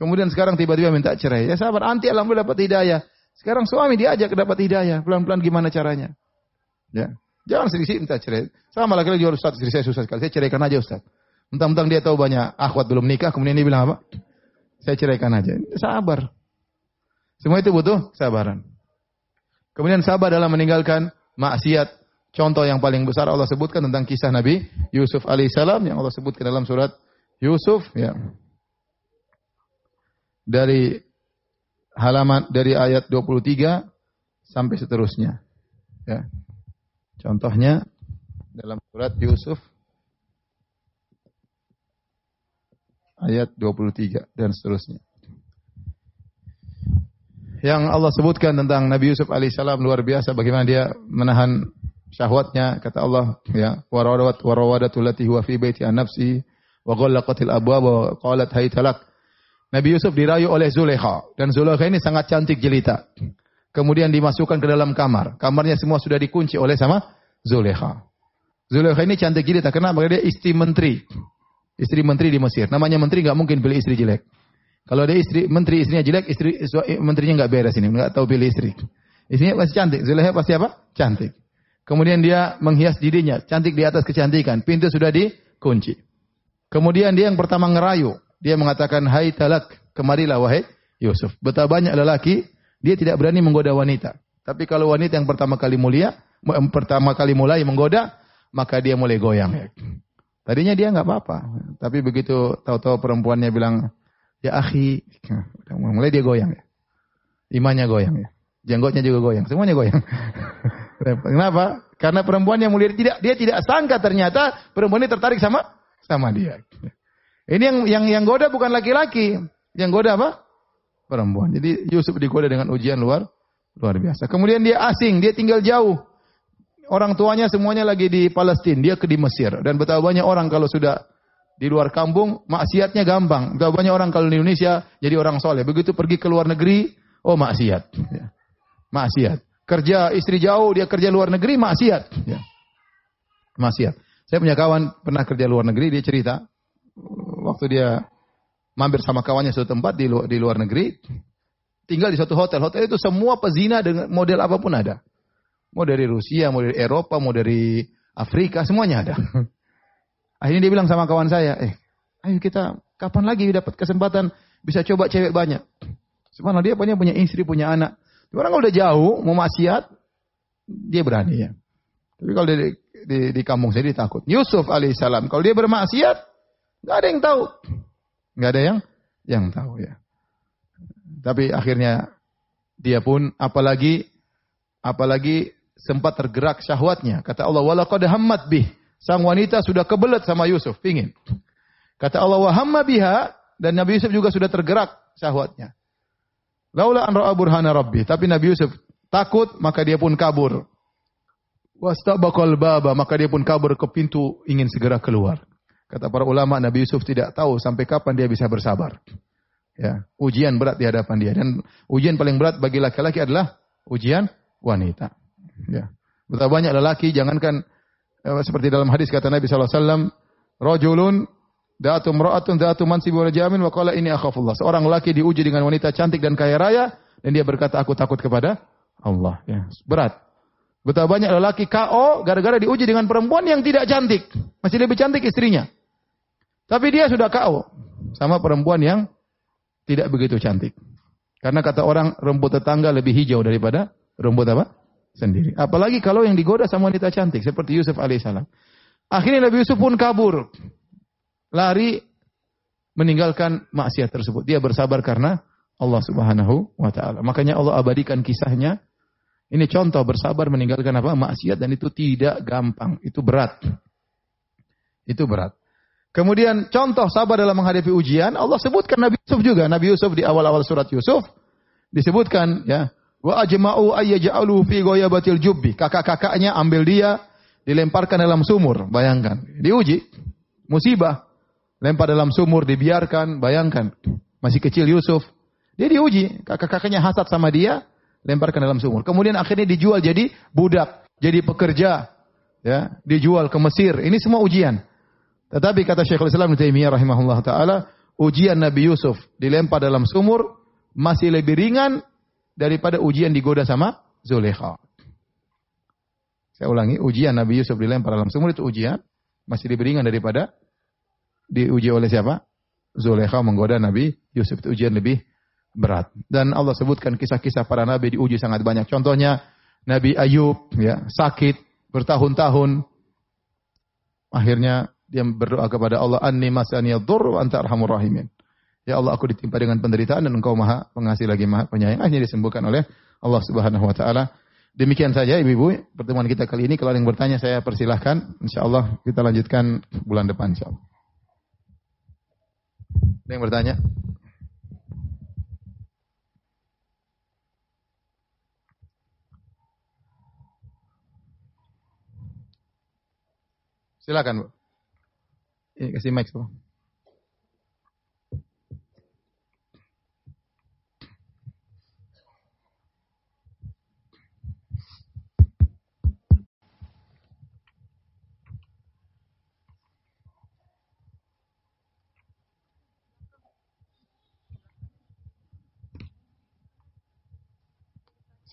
Kemudian sekarang tiba-tiba minta cerai. Ya sabar, anti alhamdulillah dapat hidayah. Sekarang suami diajak dapat hidayah. Pelan-pelan gimana caranya. Ya. Jangan sedikit minta cerai. Sama laki-laki juga Ustaz, saya susah sekali. Saya ceraikan aja Ustaz. Entah-entah dia tahu banyak akhwat ah, belum nikah, kemudian dia bilang apa? saya ceraikan aja. Sabar. Semua itu butuh sabaran. Kemudian sabar dalam meninggalkan maksiat. Contoh yang paling besar Allah sebutkan tentang kisah Nabi Yusuf alaihissalam yang Allah sebutkan dalam surat Yusuf ya. Dari halaman dari ayat 23 sampai seterusnya. Ya. Contohnya dalam surat Yusuf ayat 23 dan seterusnya. Yang Allah sebutkan tentang Nabi Yusuf alaihissalam luar biasa bagaimana dia menahan syahwatnya kata Allah ya warawadat warawadatul lati huwa fi baiti an nafsi wa ghallaqatil abwaab wa qalat haytalak Nabi Yusuf dirayu oleh Zulekha dan Zulekha ini sangat cantik jelita. Kemudian dimasukkan ke dalam kamar. Kamarnya semua sudah dikunci oleh sama Zulekha. Zulekha ini cantik jelita kenapa? Karena dia istri menteri. Istri menteri di Mesir. Namanya menteri nggak mungkin pilih istri jelek. Kalau ada istri menteri istrinya jelek, istri eh, menterinya nggak beres ini, nggak tahu pilih istri. Istrinya pasti cantik. Zuleha pasti apa? Cantik. Kemudian dia menghias dirinya, cantik di atas kecantikan. Pintu sudah dikunci. Kemudian dia yang pertama ngerayu. Dia mengatakan, "Hai talak, kemarilah wahai Yusuf." Betapa banyak lelaki dia tidak berani menggoda wanita. Tapi kalau wanita yang pertama kali mulia, pertama kali mulai menggoda, maka dia mulai goyang. Tadinya dia nggak apa-apa, tapi begitu tahu-tahu perempuannya bilang, ya akhi, mulai dia goyang ya. Imannya goyang ya. Jenggotnya juga goyang, semuanya goyang. [LAUGHS] Kenapa? Karena perempuan yang mulia tidak dia tidak sangka ternyata perempuan ini tertarik sama sama dia. Ini yang yang yang goda bukan laki-laki, yang goda apa? Perempuan. Jadi Yusuf digoda dengan ujian luar luar biasa. Kemudian dia asing, dia tinggal jauh orang tuanya semuanya lagi di Palestina, dia ke di Mesir. Dan betapa banyak orang kalau sudah di luar kampung, maksiatnya gampang. Betapa banyak orang kalau di Indonesia jadi orang soleh. Begitu pergi ke luar negeri, oh maksiat. Ya. Maksiat. Kerja istri jauh, dia kerja luar negeri, maksiat. Ya. Maksiat. Saya punya kawan pernah kerja luar negeri, dia cerita. Waktu dia mampir sama kawannya suatu tempat di luar, di luar negeri, tinggal di suatu hotel. Hotel itu semua pezina dengan model apapun ada. Mau dari Rusia, mau dari Eropa, mau dari Afrika, semuanya ada. [LAUGHS] Akhirnya dia bilang sama kawan saya, eh, ayo kita kapan lagi dapat kesempatan bisa coba cewek banyak. Subhanallah dia punya punya istri, punya anak. Orang kalau udah jauh, mau maksiat, dia berani ya. Tapi kalau di, di, di kampung saya dia takut. Yusuf alaihissalam, kalau dia bermaksiat, nggak ada yang tahu. Nggak ada yang yang tahu ya. Tapi akhirnya dia pun apalagi apalagi sempat tergerak syahwatnya. Kata Allah, walaqad hammat bih. Sang wanita sudah kebelet sama Yusuf, pingin. Kata Allah, wa hamma biha. Dan Nabi Yusuf juga sudah tergerak syahwatnya. Laula an ra'a burhana rabbi. Tapi Nabi Yusuf takut, maka dia pun kabur. Wastabaqal baba, maka dia pun kabur ke pintu ingin segera keluar. Kata para ulama, Nabi Yusuf tidak tahu sampai kapan dia bisa bersabar. Ya, ujian berat di hadapan dia dan ujian paling berat bagi laki-laki adalah ujian wanita. Ya. Betapa banyak lelaki jangankan eh, seperti dalam hadis kata Nabi sallallahu alaihi wasallam, rajulun da'atu imra'atun da'atu mansibi wa jamin wa ini inni akhafullah. Seorang lelaki diuji dengan wanita cantik dan kaya raya dan dia berkata aku takut kepada Allah. Ya. Berat. Betapa banyak lelaki KO gara-gara diuji dengan perempuan yang tidak cantik. Masih lebih cantik istrinya. Tapi dia sudah KO sama perempuan yang tidak begitu cantik. Karena kata orang rumput tetangga lebih hijau daripada rumput apa? sendiri. Apalagi kalau yang digoda sama wanita cantik seperti Yusuf alaihissalam. Akhirnya Nabi Yusuf pun kabur. Lari meninggalkan maksiat tersebut. Dia bersabar karena Allah Subhanahu wa taala. Makanya Allah abadikan kisahnya. Ini contoh bersabar meninggalkan apa? maksiat dan itu tidak gampang, itu berat. Itu berat. Kemudian contoh sabar dalam menghadapi ujian, Allah sebutkan Nabi Yusuf juga. Nabi Yusuf di awal-awal surat Yusuf disebutkan ya, Wa ajma'u ayyaj'alu fi ghayabatil jubbi. Kakak-kakaknya ambil dia, dilemparkan dalam sumur. Bayangkan. Diuji. Musibah. Lempar dalam sumur, dibiarkan. Bayangkan. Masih kecil Yusuf. Dia diuji. Kakak-kakaknya hasad sama dia, lemparkan dalam sumur. Kemudian akhirnya dijual jadi budak. Jadi pekerja. ya Dijual ke Mesir. Ini semua ujian. Tetapi kata Syekhul Islam Ibnu Taimiyah rahimahullah taala, ujian Nabi Yusuf dilempar dalam sumur masih lebih ringan daripada ujian digoda sama Zulekha. Saya ulangi, ujian Nabi Yusuf dilempar dalam sumur itu ujian, masih diberingan daripada diuji oleh siapa? Zulekha menggoda Nabi Yusuf itu ujian lebih berat. Dan Allah sebutkan kisah-kisah para nabi diuji sangat banyak. Contohnya Nabi Ayub ya, sakit bertahun-tahun. Akhirnya dia berdoa kepada Allah, "Anni masani ad wa anta arhamur rahimin." Ya Allah aku ditimpa dengan penderitaan dan engkau maha pengasih lagi maha penyayang. Akhirnya disembuhkan oleh Allah subhanahu wa ta'ala. Demikian saja ibu-ibu pertemuan kita kali ini. Kalau ada yang bertanya saya persilahkan. Insya Allah kita lanjutkan bulan depan insya Allah. Ada yang bertanya? Silakan, Bu. Ini kasih mic, Bu.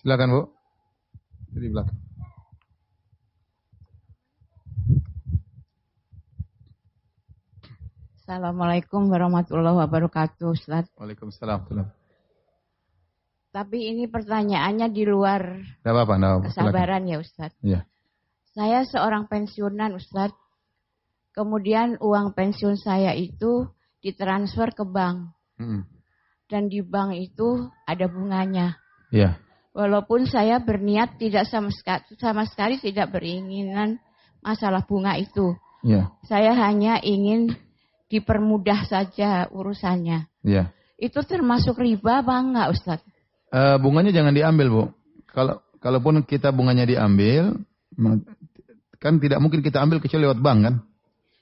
Silakan Bu. Di belakang. Assalamualaikum warahmatullahi wabarakatuh Ustaz. Waalaikumsalam. Tapi ini pertanyaannya di luar gak apa -apa, kesabaran ya Ustaz. Ya. Saya seorang pensiunan Ustaz. Kemudian uang pensiun saya itu ditransfer ke bank. Hmm. Dan di bank itu ada bunganya. Ya. Walaupun saya berniat tidak sama sekali, sama sekali tidak beringinan masalah bunga itu. Ya. Saya hanya ingin dipermudah saja urusannya. Ya. Itu termasuk riba apa Ustadz? Ustaz? Uh, eh, bunganya jangan diambil bu. Kalau kalaupun kita bunganya diambil, kan tidak mungkin kita ambil kecuali lewat bank kan?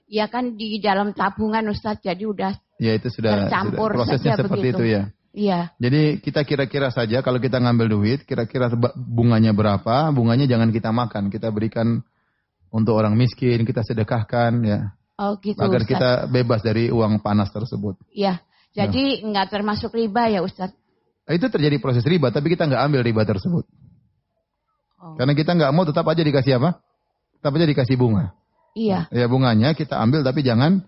Ya kan di dalam tabungan Ustaz, jadi udah ya itu sudah, tercampur sudah prosesnya seperti begitu. itu ya. Iya. Jadi kita kira-kira saja kalau kita ngambil duit, kira-kira bunganya berapa, bunganya jangan kita makan, kita berikan untuk orang miskin, kita sedekahkan ya. Oh gitu. Agar Ustaz. kita bebas dari uang panas tersebut. Iya. Jadi ya. nggak termasuk riba ya Ustaz? Nah, itu terjadi proses riba, tapi kita nggak ambil riba tersebut. Oh. Karena kita nggak mau tetap aja dikasih apa? Tetap aja dikasih bunga. Iya. Ya bunganya kita ambil tapi jangan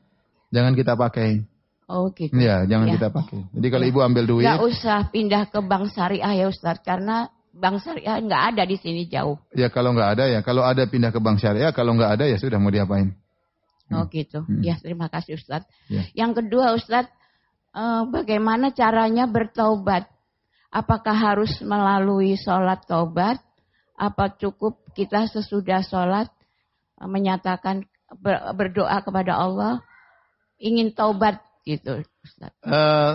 jangan kita pakai. Oh gitu. Iya, jangan ya. kita pakai. Jadi kalau ya. ibu ambil duit. Gak usah pindah ke bank syariah ya Ustaz, karena bank syariah nggak ada di sini jauh. Ya kalau nggak ada ya, kalau ada pindah ke bank syariah, kalau nggak ada ya sudah mau diapain. Oh, hmm. Oh gitu. Hmm. Ya terima kasih Ustaz. Ya. Yang kedua Ustaz, eh, bagaimana caranya bertaubat? Apakah harus melalui sholat taubat? Apa cukup kita sesudah sholat eh, menyatakan berdoa kepada Allah ingin taubat Gitu, Ustaz. Uh,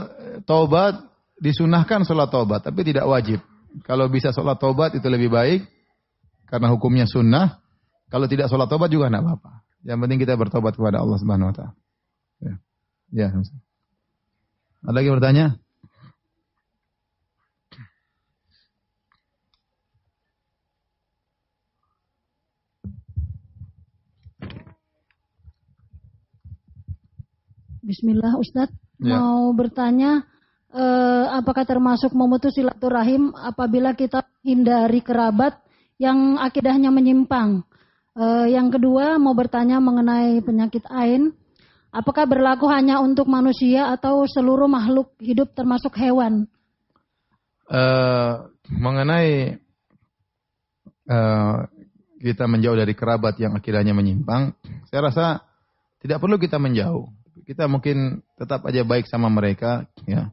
taubat disunahkan sholat taubat, tapi tidak wajib. Kalau bisa sholat taubat itu lebih baik karena hukumnya sunnah. Kalau tidak sholat taubat juga tidak apa-apa. Yang penting kita bertobat kepada Allah Subhanahu Wa Taala. Ya. ya. Ada lagi bertanya? Bismillah Ustadz ya. mau bertanya eh, apakah termasuk memutus silaturahim apabila kita hindari kerabat yang akidahnya menyimpang? Eh, yang kedua mau bertanya mengenai penyakit ain. Apakah berlaku hanya untuk manusia atau seluruh makhluk hidup termasuk hewan? Uh, mengenai uh, kita menjauh dari kerabat yang akidahnya menyimpang, saya rasa tidak perlu kita menjauh kita mungkin tetap aja baik sama mereka ya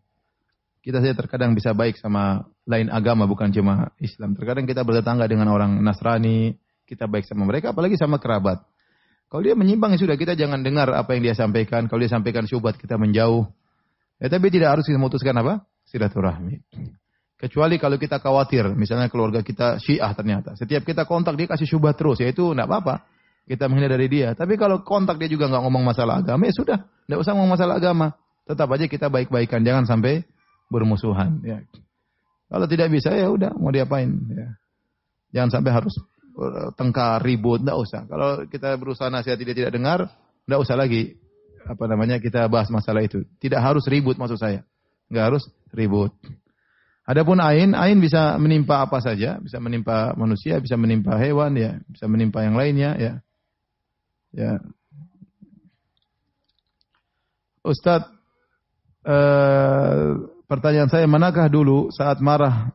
kita saja terkadang bisa baik sama lain agama bukan cuma Islam terkadang kita bertetangga dengan orang Nasrani kita baik sama mereka apalagi sama kerabat kalau dia menyimpang ya sudah kita jangan dengar apa yang dia sampaikan kalau dia sampaikan syubhat kita menjauh ya tapi tidak harus kita memutuskan apa silaturahmi kecuali kalau kita khawatir misalnya keluarga kita Syiah ternyata setiap kita kontak dia kasih syubhat terus yaitu enggak apa-apa kita menghindar dari dia. Tapi kalau kontak dia juga nggak ngomong masalah agama, ya sudah, nggak usah ngomong masalah agama. Tetap aja kita baik-baikan, jangan sampai bermusuhan. Ya. Kalau tidak bisa ya udah, mau diapain? Ya. Jangan sampai harus eh, tengkar, ribut, nggak usah. Kalau kita berusaha nasihat dia tidak dengar, nggak usah lagi apa namanya kita bahas masalah itu. Tidak harus ribut maksud saya, nggak harus ribut. Adapun ain, ain bisa menimpa apa saja, bisa menimpa manusia, bisa menimpa hewan, ya, bisa menimpa yang lainnya, ya. Ya. Ustadz, eh, pertanyaan saya, manakah dulu saat marah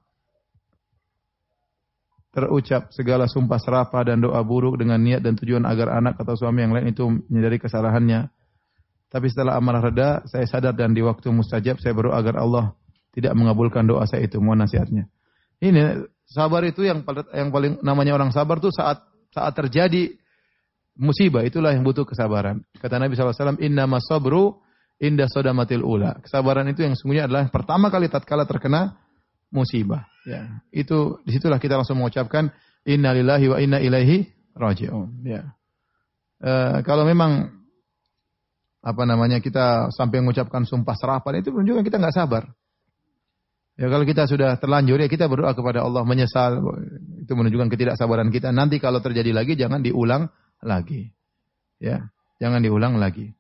terucap segala sumpah serapah dan doa buruk dengan niat dan tujuan agar anak atau suami yang lain itu menyadari kesalahannya. Tapi setelah amarah reda, saya sadar dan di waktu mustajab saya berdoa agar Allah tidak mengabulkan doa saya itu. Mohon nasihatnya. Ini sabar itu yang yang paling namanya orang sabar tuh saat saat terjadi musibah itulah yang butuh kesabaran. Kata Nabi SAW, Inna masabru Inda sodamatil ula. Kesabaran itu yang sungguhnya adalah pertama kali tatkala terkena musibah. Ya. Itu disitulah kita langsung mengucapkan Inna lillahi wa inna ilaihi raji'un. Ya. E, kalau memang apa namanya kita sampai mengucapkan sumpah serapan itu menunjukkan kita nggak sabar. Ya kalau kita sudah terlanjur ya kita berdoa kepada Allah menyesal itu menunjukkan ketidaksabaran kita. Nanti kalau terjadi lagi jangan diulang lagi. Ya, jangan diulang lagi.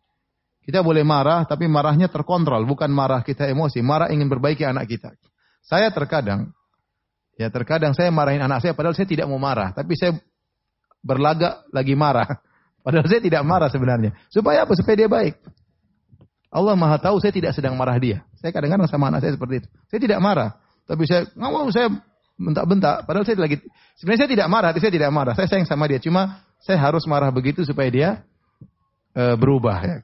Kita boleh marah, tapi marahnya terkontrol, bukan marah kita emosi. Marah ingin berbaiki anak kita. Saya terkadang, ya terkadang saya marahin anak saya, padahal saya tidak mau marah, tapi saya berlagak lagi marah. [LAUGHS] Padahal saya tidak marah sebenarnya. Supaya apa? Supaya dia baik. Allah Maha tahu saya tidak sedang marah dia. Saya kadang-kadang sama anak saya seperti itu. Saya tidak marah, tapi saya ngomong saya bentak-bentak. Padahal saya lagi, sebenarnya saya tidak marah, saya tidak marah. Saya sayang sama dia, cuma saya harus marah begitu supaya dia e, berubah. Ya.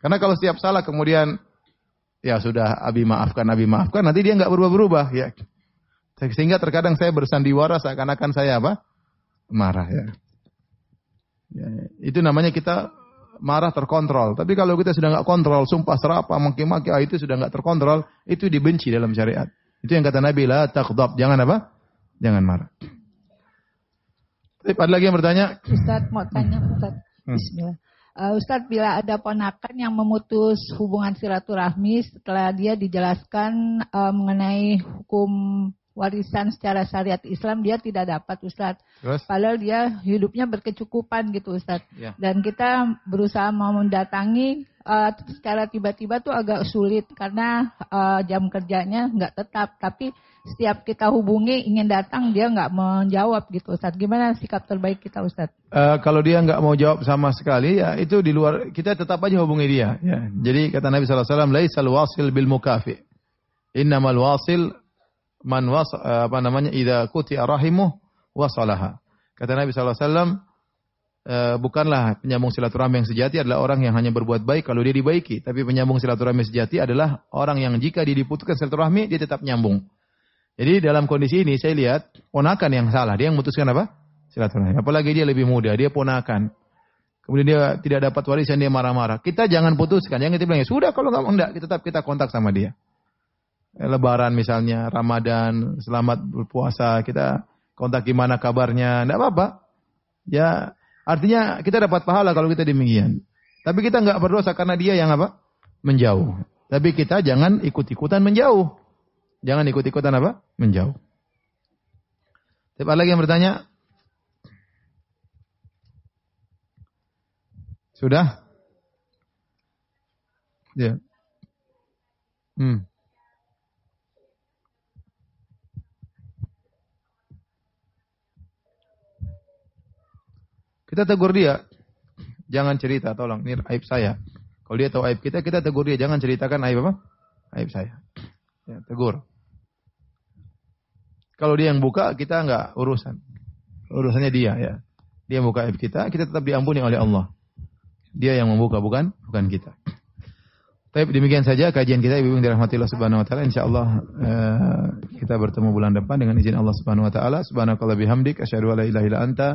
Karena kalau setiap salah kemudian ya sudah Abi maafkan, Abi maafkan, nanti dia nggak berubah-berubah. Ya. Sehingga terkadang saya bersandiwara seakan-akan saya apa? Marah ya. ya. Itu namanya kita marah terkontrol. Tapi kalau kita sudah nggak kontrol, sumpah serapah, maki-maki, ah, itu sudah nggak terkontrol, itu dibenci dalam syariat. Itu yang kata Nabi la taqdab, jangan apa? Jangan marah. Tapi lagi yang bertanya? Ustaz mau tanya Ustaz. Hmm. Bismillah. Uh, Ustadz, bila ada ponakan yang memutus hubungan silaturahmi setelah dia dijelaskan uh, mengenai hukum warisan secara syariat Islam dia tidak dapat Ustaz. Terus? Padahal dia hidupnya berkecukupan gitu Ustaz. Ya. Dan kita berusaha mau mendatangi uh, secara tiba-tiba tuh agak sulit karena uh, jam kerjanya nggak tetap. Tapi setiap kita hubungi ingin datang dia nggak menjawab gitu Ustaz. Gimana sikap terbaik kita Ustaz? Uh, kalau dia nggak mau jawab sama sekali ya itu di luar kita tetap aja hubungi dia. Ya. Jadi kata Nabi SAW, Laisal wasil bil mukafi. Innamal wasil man was eh, apa namanya ida kuti rahimuh wasalaha. Kata Nabi sallallahu alaihi wasallam eh, bukanlah penyambung silaturahmi yang sejati adalah orang yang hanya berbuat baik kalau dia dibaiki, tapi penyambung silaturahmi sejati adalah orang yang jika dia diputuskan silaturahmi dia tetap nyambung. Jadi dalam kondisi ini saya lihat ponakan yang salah, dia yang memutuskan apa? Silaturahmi. Apalagi dia lebih muda, dia ponakan. Kemudian dia tidak dapat warisan, dia marah-marah. Kita jangan putuskan, yang kita bilang ya sudah kalau nggak enggak, kita tetap kita kontak sama dia. Lebaran misalnya, Ramadan, selamat berpuasa, kita kontak gimana kabarnya, enggak apa-apa. Ya, artinya kita dapat pahala kalau kita demikian. Tapi kita enggak berdosa karena dia yang apa? Menjauh. Tapi kita jangan ikut-ikutan menjauh. Jangan ikut-ikutan apa? Menjauh. Siapa lagi yang bertanya? Sudah? Ya. Hmm. Kita tegur dia. Jangan cerita, tolong. Ini aib saya. Kalau dia tahu aib kita, kita tegur dia. Jangan ceritakan aib apa? Aib saya. Ya, tegur. Kalau dia yang buka, kita nggak urusan. Urusannya dia ya. Dia yang buka aib kita, kita tetap diampuni oleh Allah. Dia yang membuka, bukan bukan kita. Tapi demikian saja kajian kita Ibu yang dirahmati Allah Subhanahu wa taala. Insya Allah eh, kita bertemu bulan depan dengan izin Allah Subhanahu wa taala. Subhanakallah bihamdik asyhadu an la